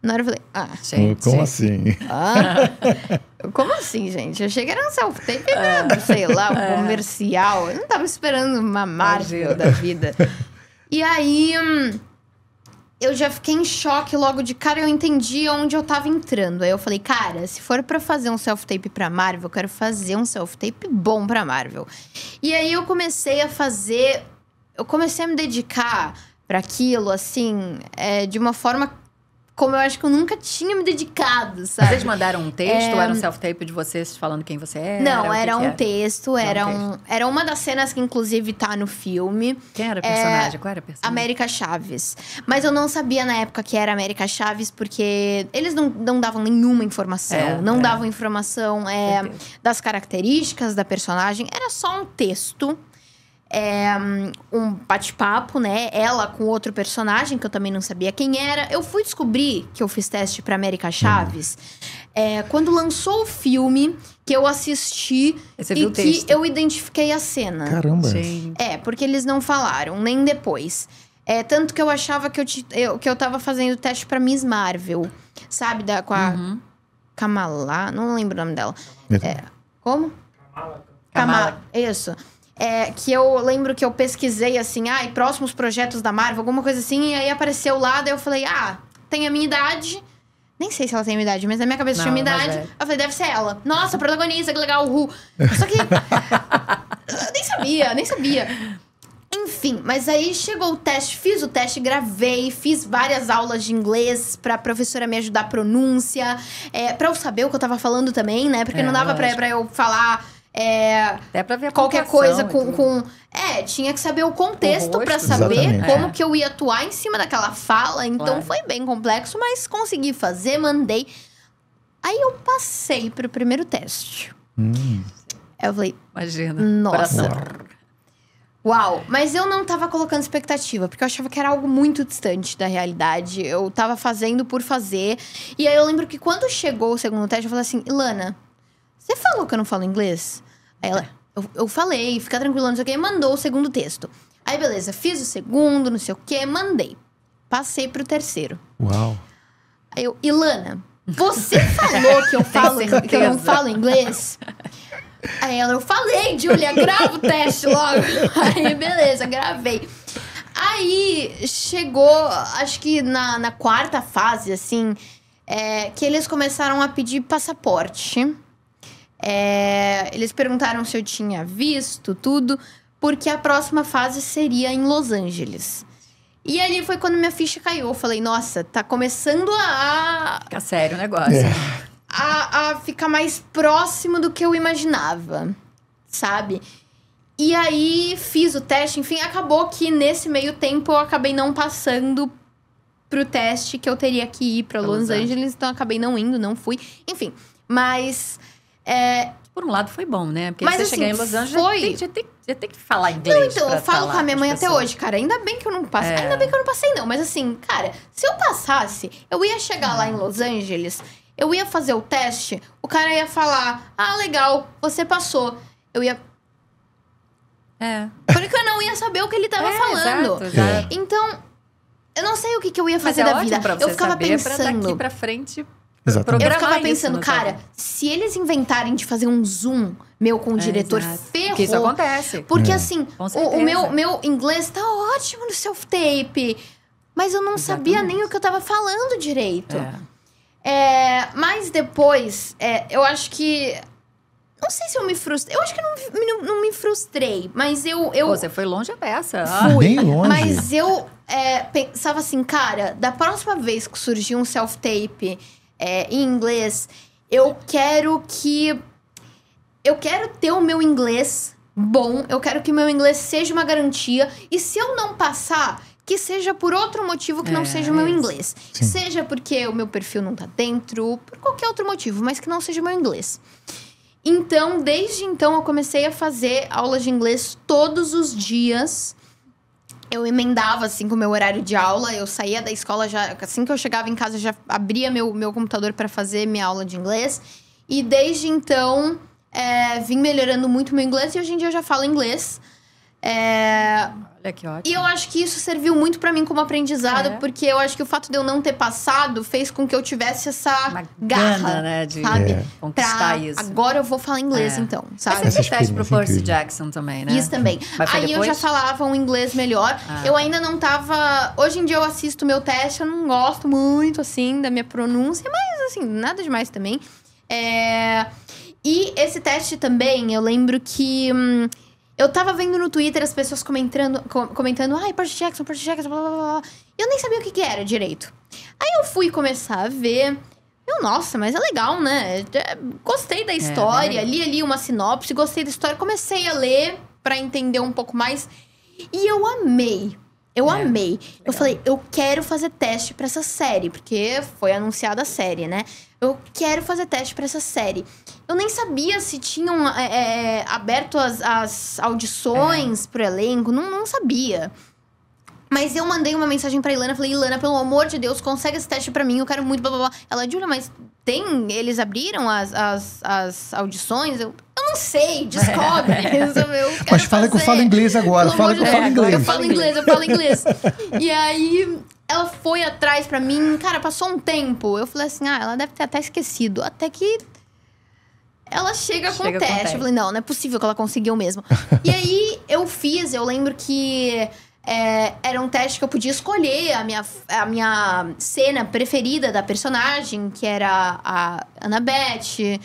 Na hora eu falei, ah, gente. Como assim? Ah, como assim, gente? Eu achei que era um self-tape, é. sei lá, um é. comercial. Eu não tava esperando uma Marvel da vida. E aí. Hum, eu já fiquei em choque logo de cara, eu entendi onde eu tava entrando. Aí eu falei, cara, se for para fazer um self-tape pra Marvel, eu quero fazer um self-tape bom pra Marvel. E aí eu comecei a fazer. Eu comecei a me dedicar para aquilo, assim, é, de uma forma como eu acho que eu nunca tinha me dedicado, sabe? Vocês mandaram um texto? É... Ou era um self-tape de vocês falando quem você era? Não, era, era um era? texto. Era, era, um, era uma das cenas que, inclusive, tá no filme. Quem era a personagem? É... Qual era a personagem? América Chaves. Mas eu não sabia na época que era América Chaves, porque eles não, não davam nenhuma informação. É, não é. davam informação é, das características da personagem. Era só um texto é, um bate-papo, né? Ela com outro personagem que eu também não sabia quem era. Eu fui descobrir que eu fiz teste para América Chaves é, quando lançou o filme que eu assisti Você e que eu identifiquei a cena. Caramba. Sim. É, porque eles não falaram, nem depois. É, tanto que eu achava que eu, eu que eu tava fazendo teste para Miss Marvel, sabe? Da, com a uhum. Kamala, não lembro o nome dela. É, como? Kamala. Kamala. Kamala. Isso é, que eu lembro que eu pesquisei assim, ai, ah, próximos projetos da Marvel, alguma coisa assim, e aí apareceu lá, daí eu falei, ah, tem a minha idade. Nem sei se ela tem a minha idade, mas na minha cabeça Não, tinha a minha é idade. É. Eu falei, deve ser ela. Nossa, protagonista, que legal, Ru. Só que. nem sabia, nem sabia. Enfim, mas aí chegou o teste, fiz o teste, gravei, fiz várias aulas de inglês pra professora me ajudar a pronúncia, é, pra eu saber o que eu tava falando também, né? Porque é, não dava pra, pra, eu falar é, Até pra ver a qualquer coisa com, com, É, tinha que saber o contexto para saber exatamente. como é. que eu ia atuar em cima daquela fala. Então claro. foi bem complexo, mas consegui fazer, mandei. Aí eu passei pro primeiro teste. Hum. Eu falei. Imagina. Nossa. Uau, mas eu não tava colocando expectativa, porque eu achava que era algo muito distante da realidade. Eu tava fazendo por fazer. E aí eu lembro que quando chegou o segundo teste, eu falei assim: Ilana, você falou que eu não falo inglês? Aí ela, eu, eu falei, fica tranquila, não sei o quê, mandou o segundo texto. Aí, beleza, fiz o segundo, não sei o quê, mandei. Passei pro terceiro. Uau. Aí eu, Ilana, você falou que eu falo que eu não falo inglês? Aí ela, eu falei, Julia, grava o teste logo. Aí, beleza, gravei. Aí chegou, acho que na, na quarta fase, assim, é, que eles começaram a pedir passaporte. É, eles perguntaram se eu tinha visto tudo, porque a próxima fase seria em Los Angeles. E ali foi quando minha ficha caiu. Eu falei, nossa, tá começando a. Fica sério o negócio. É. A, a ficar mais próximo do que eu imaginava, sabe? E aí fiz o teste, enfim, acabou que nesse meio tempo eu acabei não passando pro teste que eu teria que ir para Los Angeles, então acabei não indo, não fui. Enfim, mas é, por um lado foi bom, né? Porque Mas, você assim, chegar em assim, Los Angeles foi... já, tem, já, tem, já tem que falar inglês. Não, então, eu falo com a minha mãe até hoje, cara. Ainda bem que eu não passei. É. Ainda bem que eu não passei, não. Mas assim, cara, se eu passasse, eu ia chegar lá em Los Angeles, eu ia fazer o teste, o cara ia falar: Ah, legal, você passou. Eu ia. É. Porque eu não ia saber o que ele tava é, falando. Exato, exato. Então, eu não sei o que, que eu ia fazer é da vida. eu ficava saber, é tá pensando. Pra daqui pra frente Exatamente. Eu ficava pensando, né, cara, se eles inventarem de fazer um zoom meu com o é, diretor, exato. ferrou. Porque isso acontece. Porque é. assim, o, o, meu, meu inglês tá ótimo no self-tape, mas eu não Exatamente. sabia nem o que eu tava falando direito. É. é mas depois, é, eu acho que não sei se eu me frustrei. Eu acho que não, não, não me frustrei, mas eu. eu Pô, você foi longe a peça. Fui. Ah. Bem longe. Mas eu é, pensava assim, cara, da próxima vez que surgir um self-tape é, em inglês. Eu quero que. Eu quero ter o meu inglês bom, eu quero que meu inglês seja uma garantia. E se eu não passar, que seja por outro motivo que é, não seja o meu inglês. Sim. Seja porque o meu perfil não tá dentro, por qualquer outro motivo, mas que não seja o meu inglês. Então, desde então, eu comecei a fazer aulas de inglês todos os dias eu emendava, assim, com o meu horário de aula. Eu saía da escola já. Assim que eu chegava em casa, eu já abria meu, meu computador para fazer minha aula de inglês. E desde então, é, vim melhorando muito meu inglês e hoje em dia eu já falo inglês. É, é, que ótimo. E eu acho que isso serviu muito para mim como aprendizado, é. porque eu acho que o fato de eu não ter passado fez com que eu tivesse essa Uma garra, gana, né, de sabe? É. Conquistar pra... isso. Agora eu vou falar inglês é. então, sabe? Mas você teste pro Percy Jackson também, né? Isso também. Aí eu já falava um inglês melhor. Ah. Eu ainda não tava, hoje em dia eu assisto meu teste, eu não gosto muito assim da minha pronúncia, mas assim, nada demais também. É... E esse teste também, eu lembro que hum, eu tava vendo no Twitter as pessoas comentando, com, comentando, ai, Percy Jackson, Percy Jackson, blá blá blá. Eu nem sabia o que, que era direito. Aí eu fui começar a ver. Eu, nossa, mas é legal, né? É, gostei da é, história, é, né? li ali uma sinopse, gostei da história, comecei a ler para entender um pouco mais. E eu amei. Eu é, amei. Legal. Eu falei, eu quero fazer teste para essa série, porque foi anunciada a série, né? Eu quero fazer teste para essa série. Eu nem sabia se tinham é, é, é, aberto as, as audições é. pro elenco, não, não sabia. Mas eu mandei uma mensagem pra Ilana, falei, Ilana, pelo amor de Deus, consegue esse teste pra mim, eu quero muito, blá blá blá. Ela, Júlia, mas tem. Eles abriram as, as, as audições? Eu, eu não sei, descobre. mas fala fazer. que eu falo inglês agora, pelo fala que eu falo inglês. Eu falo inglês, eu falo inglês. e aí ela foi atrás pra mim, cara, passou um tempo. Eu falei assim, ah, ela deve ter até esquecido. Até que ela chega, com, chega o teste. Eu falei, não, não é possível que ela conseguiu mesmo. e aí eu fiz, eu lembro que é, era um teste que eu podia escolher a minha, a minha cena preferida da personagem, que era a Annabeth.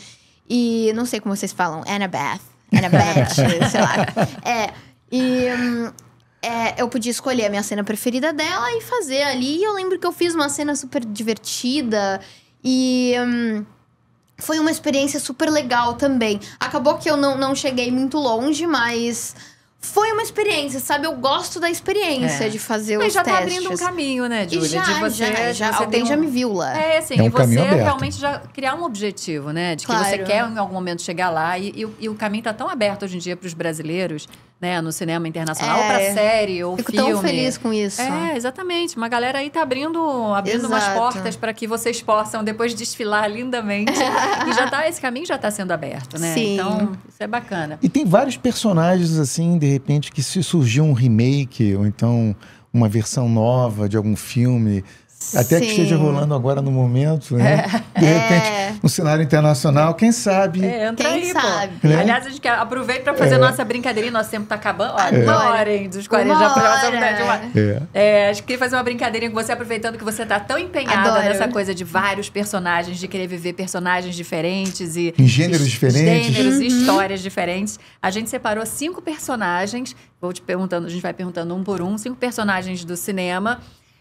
E não sei como vocês falam, Annabeth. Annabeth, sei lá. É. E. Hum, é, eu podia escolher a minha cena preferida dela e fazer ali. E eu lembro que eu fiz uma cena super divertida. E. Hum, foi uma experiência super legal também. Acabou que eu não, não cheguei muito longe, mas foi uma experiência, sabe? Eu gosto da experiência é. de fazer Mas os já testes. já tá abrindo um caminho, né, Júlia? Já, de você, já, já você alguém um... já me viu lá. É, assim, é um e você realmente já criar um objetivo, né? De que claro. você quer em algum momento chegar lá. E, e, e o caminho tá tão aberto hoje em dia para os brasileiros né, no cinema internacional, é, ou série, ou fico filme. Fico tão feliz com isso. É, exatamente. Uma galera aí tá abrindo, abrindo umas portas para que vocês possam depois desfilar lindamente. e já tá, esse caminho já tá sendo aberto, né? Sim. Então, isso é bacana. E tem vários personagens, assim, de repente, que se surgiu um remake, ou então uma versão nova de algum filme, até Sim. que esteja rolando agora no momento, né? É. De repente, é. no cenário internacional, quem sabe? É, entra quem aí, sabe? Pô. Né? Aliás, a gente aproveita para fazer é. nossa brincadeirinha, nosso tempo está acabando. é. adorem dos 40 já tá de É. É, acho que queria fazer uma brincadeirinha com você, aproveitando que você está tão empenhada Adoro. nessa coisa de vários personagens, de querer viver personagens diferentes e. Em gêneros diferentes. Gêneros uhum. e histórias diferentes. A gente separou cinco personagens. Vou te perguntando, a gente vai perguntando um por um, cinco personagens do cinema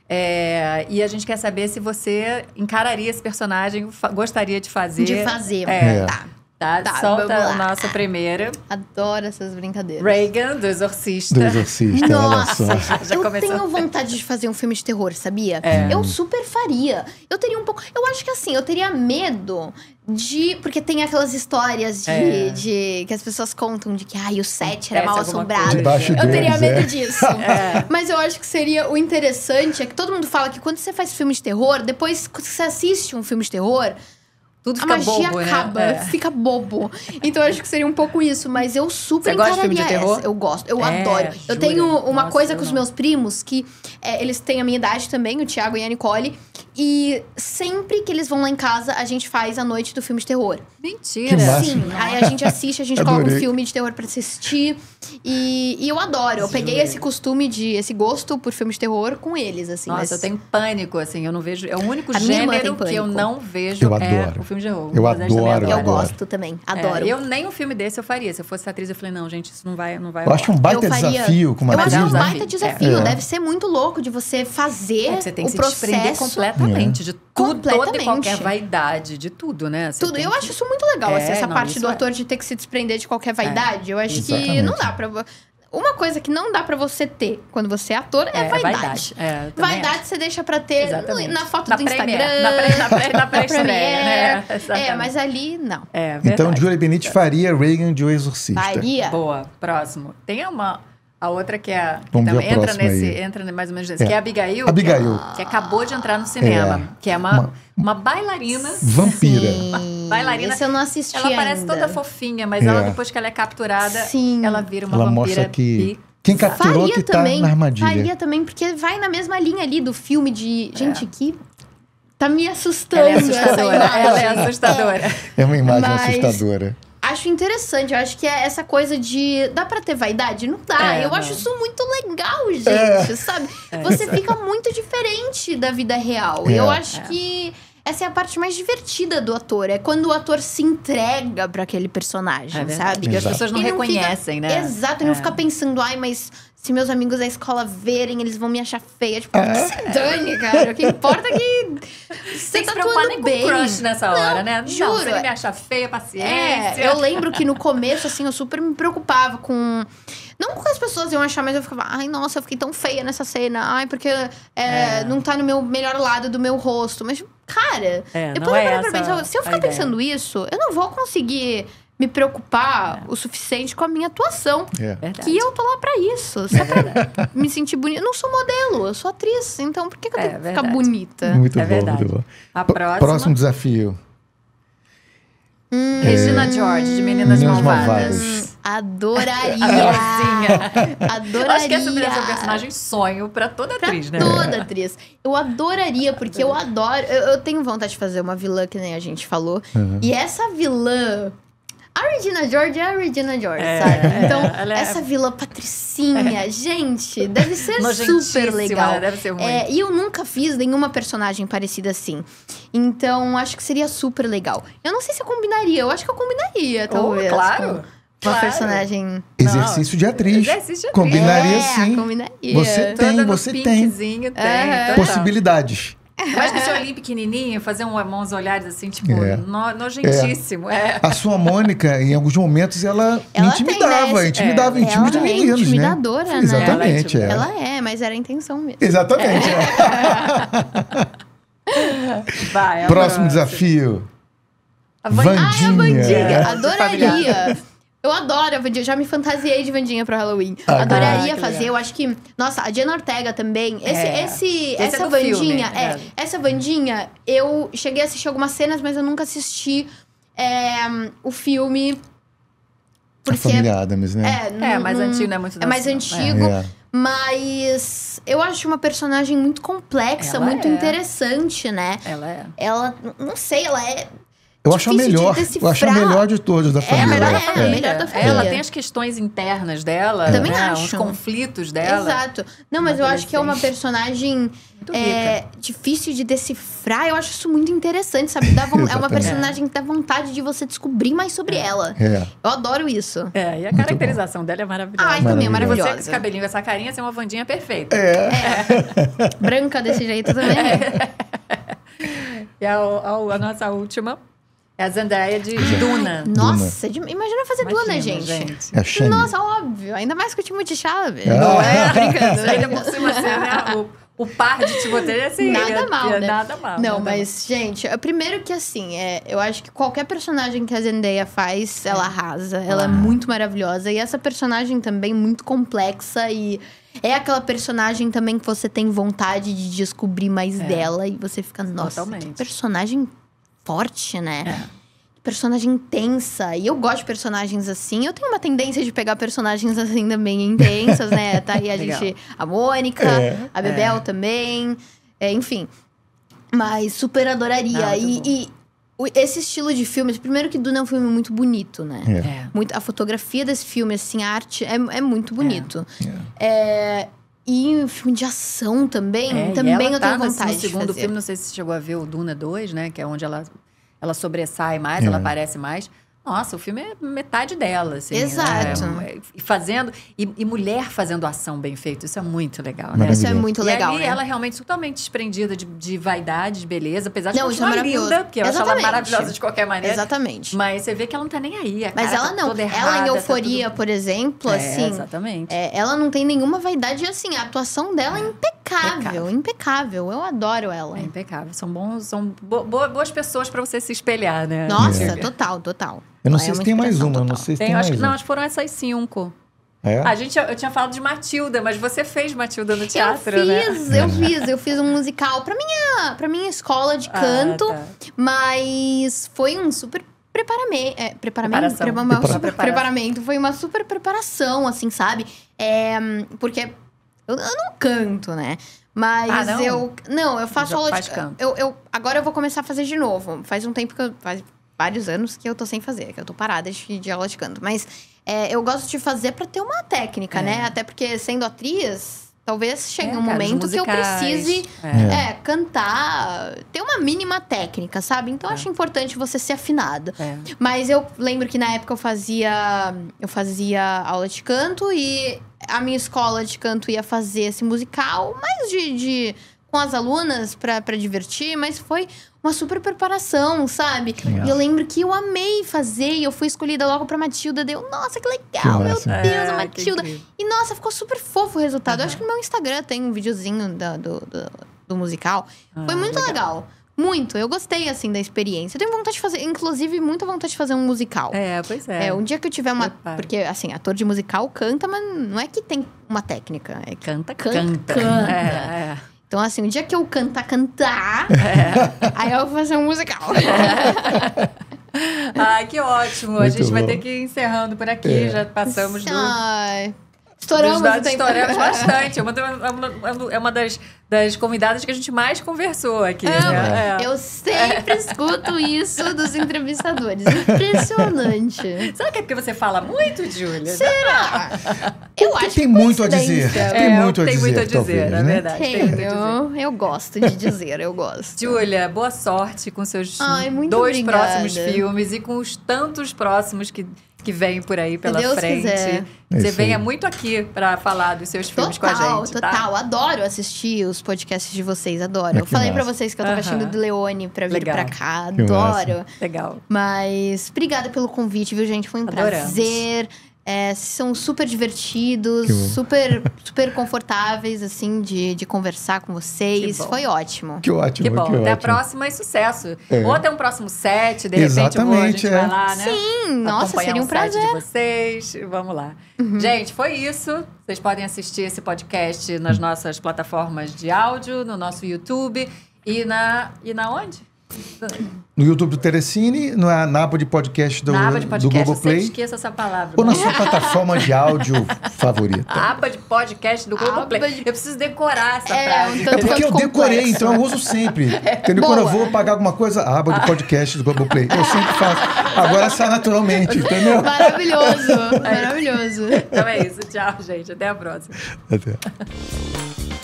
é, e a gente quer saber se você encararia esse personagem, gostaria de fazer. De fazer, é. tá. Tá, tá solta a nossa primeira. Adoro essas brincadeiras. Reagan, do Exorcista. Do Exorcista, nossa, olha só. Já, eu começou. tenho vontade de fazer um filme de terror, sabia? É. Eu super faria. Eu teria um pouco... Eu acho que assim, eu teria medo de... Porque tem aquelas histórias de... É. de que as pessoas contam de que, ai, ah, o set era é, mal assombrado. Debaixo eu teria medo é. disso. É. Mas eu acho que seria... O interessante é que todo mundo fala que quando você faz filme de terror, depois que você assiste um filme de terror... Tudo fica a magia né? acaba, é. fica bobo. Então eu acho que seria um pouco isso, mas eu super Você gosta de filme de terror? Essa. Eu gosto, eu é, adoro. Jura? Eu tenho uma Nossa, coisa com os meus primos que é, eles têm a minha idade também, o Thiago e a Nicole. E sempre que eles vão lá em casa, a gente faz a noite do filme de terror. Mentira! Sim, aí a gente assiste, a gente coloca um filme de terror para assistir. E, e eu adoro. Eu peguei esse costume de. esse gosto por filmes de terror com eles, assim. Nossa, mas... eu tenho pânico, assim. Eu não vejo. É o único a gênero que eu não vejo eu é adoro. o filme de terror. Eu adoro, eu, eu gosto também. É, adoro. É, eu nem um filme desse eu faria. Se eu fosse atriz, eu falei, não, gente, isso não vai. Não vai eu acho um baita desafio com uma eu atriz. Eu acho um né? baita desafio. É. Deve ser muito louco de você fazer. É, você tem que o se processo. completamente de tudo, toda e qualquer vaidade, de tudo, né? Você tudo. Eu que... acho isso muito legal, assim, é, essa não, parte do é. ator de ter que se desprender de qualquer vaidade. Eu acho que não dá uma coisa que não dá para você ter quando você é ator é, é, é vaidade. Vaidade, é, vaidade você deixa para ter Exatamente. na foto na do Instagram. Premier, na, pre, na, pre, né? É, mas ali não. É, então, Julia Benite faria Reagan de O Exorcista. Faria. Boa, próximo. Tem uma a outra que é a, que entra nesse, aí. entra mais ou menos nesse, é. que é a Abigail, Abigail. Que, que acabou de entrar no cinema, é. que é uma, uma, uma bailarina. Vampira. Uma bailarina. Esse eu não assisti Ela ainda. parece toda fofinha, mas é. ela depois que ela é capturada, Sim. ela vira uma ela vampira. Mostra que... Quem capturou faria que tá também, na armadilha. Faria também, porque vai na mesma linha ali do filme de... Gente, é. que Tá me assustando. Ela é assustadora. ela é assustadora. É. é uma imagem Mas assustadora acho interessante. Eu acho que é essa coisa de. Dá pra ter vaidade? Não dá. É, eu não. acho isso muito legal, gente, é. sabe? É. Você fica muito diferente da vida real. É. eu acho é. que essa é a parte mais divertida do ator. É quando o ator se entrega para aquele personagem, é sabe? E as pessoas não, não reconhecem, fica, né? Exato, é. não fica pensando, ai, mas se meus amigos da escola verem, eles vão me achar feia. Tipo, é. se dane, cara. O que importa é que você tá tudo bem. Com crush nessa hora, né? Juro. Não, se ele me achar feia, paciência. É, eu lembro que no começo, assim, eu super me preocupava com... Não com as pessoas iam achar, mas eu ficava, ai, nossa, eu fiquei tão feia nessa cena. Ai, porque é, é. não tá no meu melhor lado do meu rosto. Mas, cara, é, depois eu é parei pra pensar, se eu ficar pensando isso, eu não vou conseguir me preocupar o suficiente com a minha atuação. É. Que eu tô lá pra isso. Só pra me sentir bonita. não sou modelo, eu sou atriz. Então por que, que eu é tenho que ficar bonita? Muito é bom, verdade. muito bom. A próxima... Próximo desafio. Hum, Regina é, George, de Meninas, Meninas Malvadas. Malvadas. Hum, adoraria. adoraria. Acho que essa mulher é um personagem sonho pra toda atriz, né? toda atriz. Eu adoraria, porque eu adoro. Eu, eu, tenho vontade de fazer uma vilã, que nem a gente falou. Uhum. E essa vilã a Regina George é a Regina George, é, sabe? É, então, é, essa vila patricinha, é. gente, deve ser super legal. Né? Deve ser muito. É, e eu nunca fiz nenhuma personagem parecida assim. Então, acho que seria super legal. Eu não sei se eu combinaria, eu acho que eu combinaria, oh, talvez. Oh, claro. Uma claro. personagem. Exercício de atriz. Exercício de atriz. Combinaria é, sim. Combinaria. Você tem, você tem. tem. Uhum. Então. Possibilidades. mas deixa eu ali pequenininho, fazer um, uns olhares assim, tipo, é. no, nojentíssimo. É. é. A sua Mônica, em alguns momentos, ela, ela intimidava, tem, intimidava, é. intimidava de é meninos, é intimidadora, né? né? Exatamente, ela é, tipo, ela é. mas era a intenção mesmo. Exatamente. Vai, Próximo desafio. Vandinha. Ah, a Vandinha. Adoraria. Eu adoro a Vandinha, já me fantasiei de Vandinha pro Halloween. Ah, Adoraria ah, fazer, eu acho que. Nossa, a Diana Ortega também. Esse, é. esse, esse é essa é Vandinha, filme, é. Essa Vandinha, eu cheguei a assistir algumas cenas, mas eu nunca assisti é, o filme. Porque. A família Adams, né? É, é mais antigo, né? Muito é mais é. antigo. É. Mas eu acho uma personagem muito complexa, ela muito interessante, né? Ela é. Ela, não sei, ela é Tipo, eu acho a melhor. De eu acho a melhor de todas da é, família. É a melhor da família. É, melhor da é, família. Ela tem as questões internas dela. Também né? acho. Os conflitos dela. Exato. Não, mas eu acho que é uma personagem é, difícil de decifrar. Eu acho isso muito interessante, sabe? Dá é uma personagem que dá vontade de você descobrir mais sobre é. ela. É. Eu adoro isso. É, e a caracterização dela é maravilhosa. Ai, também é maravilhosa. Você com esse cabelinho, essa carinha, você é uma Vandinha perfeita. É. é. Branca desse jeito também. É. E a, a, a nossa última é a Zendaya de ah, Duna. Nossa, Duna. De, imagina fazer imagina, Duna, gente. gente. É Nossa, óbvio. Ainda mais que o Timothy Chalamet. Ah. Não é? Brincando. Ainda por cima, assim, né? O, par de Timothée, assim... Nada ia, é mal, ia, é né? Nada mal. Não, nada mas, mal. gente... Primeiro que, assim, é, eu acho que qualquer personagem que a Zendaya faz, ela arrasa. Ela é ah. é muito maravilhosa. E essa personagem também muito complexa e... É aquela personagem também que você tem vontade de descobrir mais é. dela e você fica, nossa, que personagem forte, né? É. Personagem intensa. E eu gosto de personagens assim. Eu tenho uma tendência de pegar personagens assim também intensas, né? Tá aí a gente. A Mônica, é. a Bebel é. também. É, enfim. Mas super adoraria. Tá e, e esse estilo de filme, primeiro que Duna é um filme muito bonito, né? Yeah. É. é. Muito, a fotografia desse filme, assim, a arte é, é muito bonito. Yeah. É, é. E um filme de ação também. É, também eu tá tenho vontade. No segundo filme, não sei se você chegou a ver o Duna 2, né? Que é onde ela, ela sobressai mais, é. ela aparece mais. Nossa, o filme é metade dela, assim. Né? Exato. Né? Fazendo. E, e, mulher fazendo ação bem feita, isso é muito legal, né? Isso é muito legal. E né? ela é realmente totalmente desprendida de, de vaidade, de beleza, apesar de ser é linda, porque eu acho ela maravilhosa de qualquer maneira. Exatamente. Mas você vê que ela não tá nem aí. Mas ela tá não. ela errada, em euforia, tá tudo... por exemplo, é, assim. Exatamente. É, ela não tem nenhuma vaidade, assim, a atuação dela é impecável, impecável. impecável. Eu adoro ela. É impecável. São bons, são bo boas pessoas para você se espelhar, né? Nossa, é. total, total. Eu não sei é se tem mais uma, total. não sei se tem, tem acho, mais Não, acho que foram essas cinco. É? A gente, eu tinha falado de Matilda, mas você fez Matilda no teatro, eu fiz, né? Eu fiz, eu fiz um musical pra minha, pra minha escola de ah, canto, ah, tá. mas foi um super preparame, é, preparamento, preparamento, foi uma super preparação, assim, sabe? É, porque eu, eu não canto, né? Mas ah, não? eu. Não, eu faço aula de. Canto. Eu, eu, agora eu vou começar a fazer de novo. Faz um tempo que eu. Faz vários anos que eu tô sem fazer, que eu tô parada de, de aula de canto. Mas é, eu gosto de fazer para ter uma técnica, é. né? Até porque sendo atriz, talvez chegue é, um momento que eu precise é. é. cantar, ter uma mínima técnica, sabe? Então é. acho importante você ser afinada. É. Mas eu lembro que na época eu fazia eu fazia aula de canto e a minha escola de canto ia fazer esse musical, mais de, de com as alunas para divertir, mas foi uma super preparação, sabe? E eu é. lembro que eu amei fazer e eu fui escolhida logo pra Matilda. Deu, nossa, que legal, é, que meu Deus, a Matilda. e nossa, ficou super fofo o resultado. Uhum. acho que no meu Instagram tem um videozinho do, do, do, do musical. Ah, Foi muito legal. legal. Muito, eu gostei, assim, da experiência. Eu tenho vontade de fazer, inclusive, muita vontade de fazer um musical. É, pois é. É, um dia que eu tiver uma. Porque, assim, ator de musical canta, mas não é que tem uma técnica. É canta, canta. Canta. canta. É, é. Então, assim, o dia que eu cantar, cantar, é. aí eu vou fazer um musical. Ai, que ótimo. Muito a gente bom. vai ter que ir encerrando por aqui. É. Já passamos Ai. do... Estouramos, Estouramos bastante. É uma, é uma, é uma, das das convidadas que a gente mais conversou aqui. É, né? é. Eu sempre escuto isso dos entrevistadores. Impressionante. Será que é porque você fala muito, Júlia? Será? É eu acho tem que muito a dizer. Tem muito a dizer. É, tem muito a dizer, é na né? verdade. eu, eu gosto de dizer, eu gosto. Júlia, boa sorte com seus Ai, dois obrigada. próximos filmes e com os tantos próximos que que vem por aí pela Deus frente. Quiser. Você venha muito aqui para falar dos seus total, filmes com a gente. Total, tá? total. Adoro assistir os podcasts de vocês, adoro. É eu falei para vocês que eu tava uh -huh. achando do Leone para vir para cá, adoro. Legal. Mas obrigada pelo convite, viu, gente? Foi um Adoramos. prazer. É, são super divertidos, super, super confortáveis, assim, de, de conversar com vocês. Foi ótimo. Que ótimo. Que bom. Que Até a próxima é sucesso. É. Ou até um próximo set, de Exatamente, repente, boa, a gente é. vai lá, né? Sim, nossa, seria um, um prazer. de vocês. Vamos lá. Uhum. Gente, foi isso. Vocês podem assistir esse podcast nas nossas plataformas de áudio, no nosso YouTube e na. E na onde? No YouTube do Terecine, na, na aba de podcast do, na aba de podcast, do Google Play. esqueça essa palavra. Ou na sua plataforma de áudio favorita. A aba de podcast do Google Play. De... Eu preciso decorar essa é, Um é porque eu decorei, então eu uso sempre. É entendeu? Boa. Quando eu vou pagar alguma coisa, a aba de podcast do Google Play. Eu sempre faço. Agora sai naturalmente, entendeu? Maravilhoso, maravilhoso. Então é isso. Tchau, gente. Até a próxima. Até.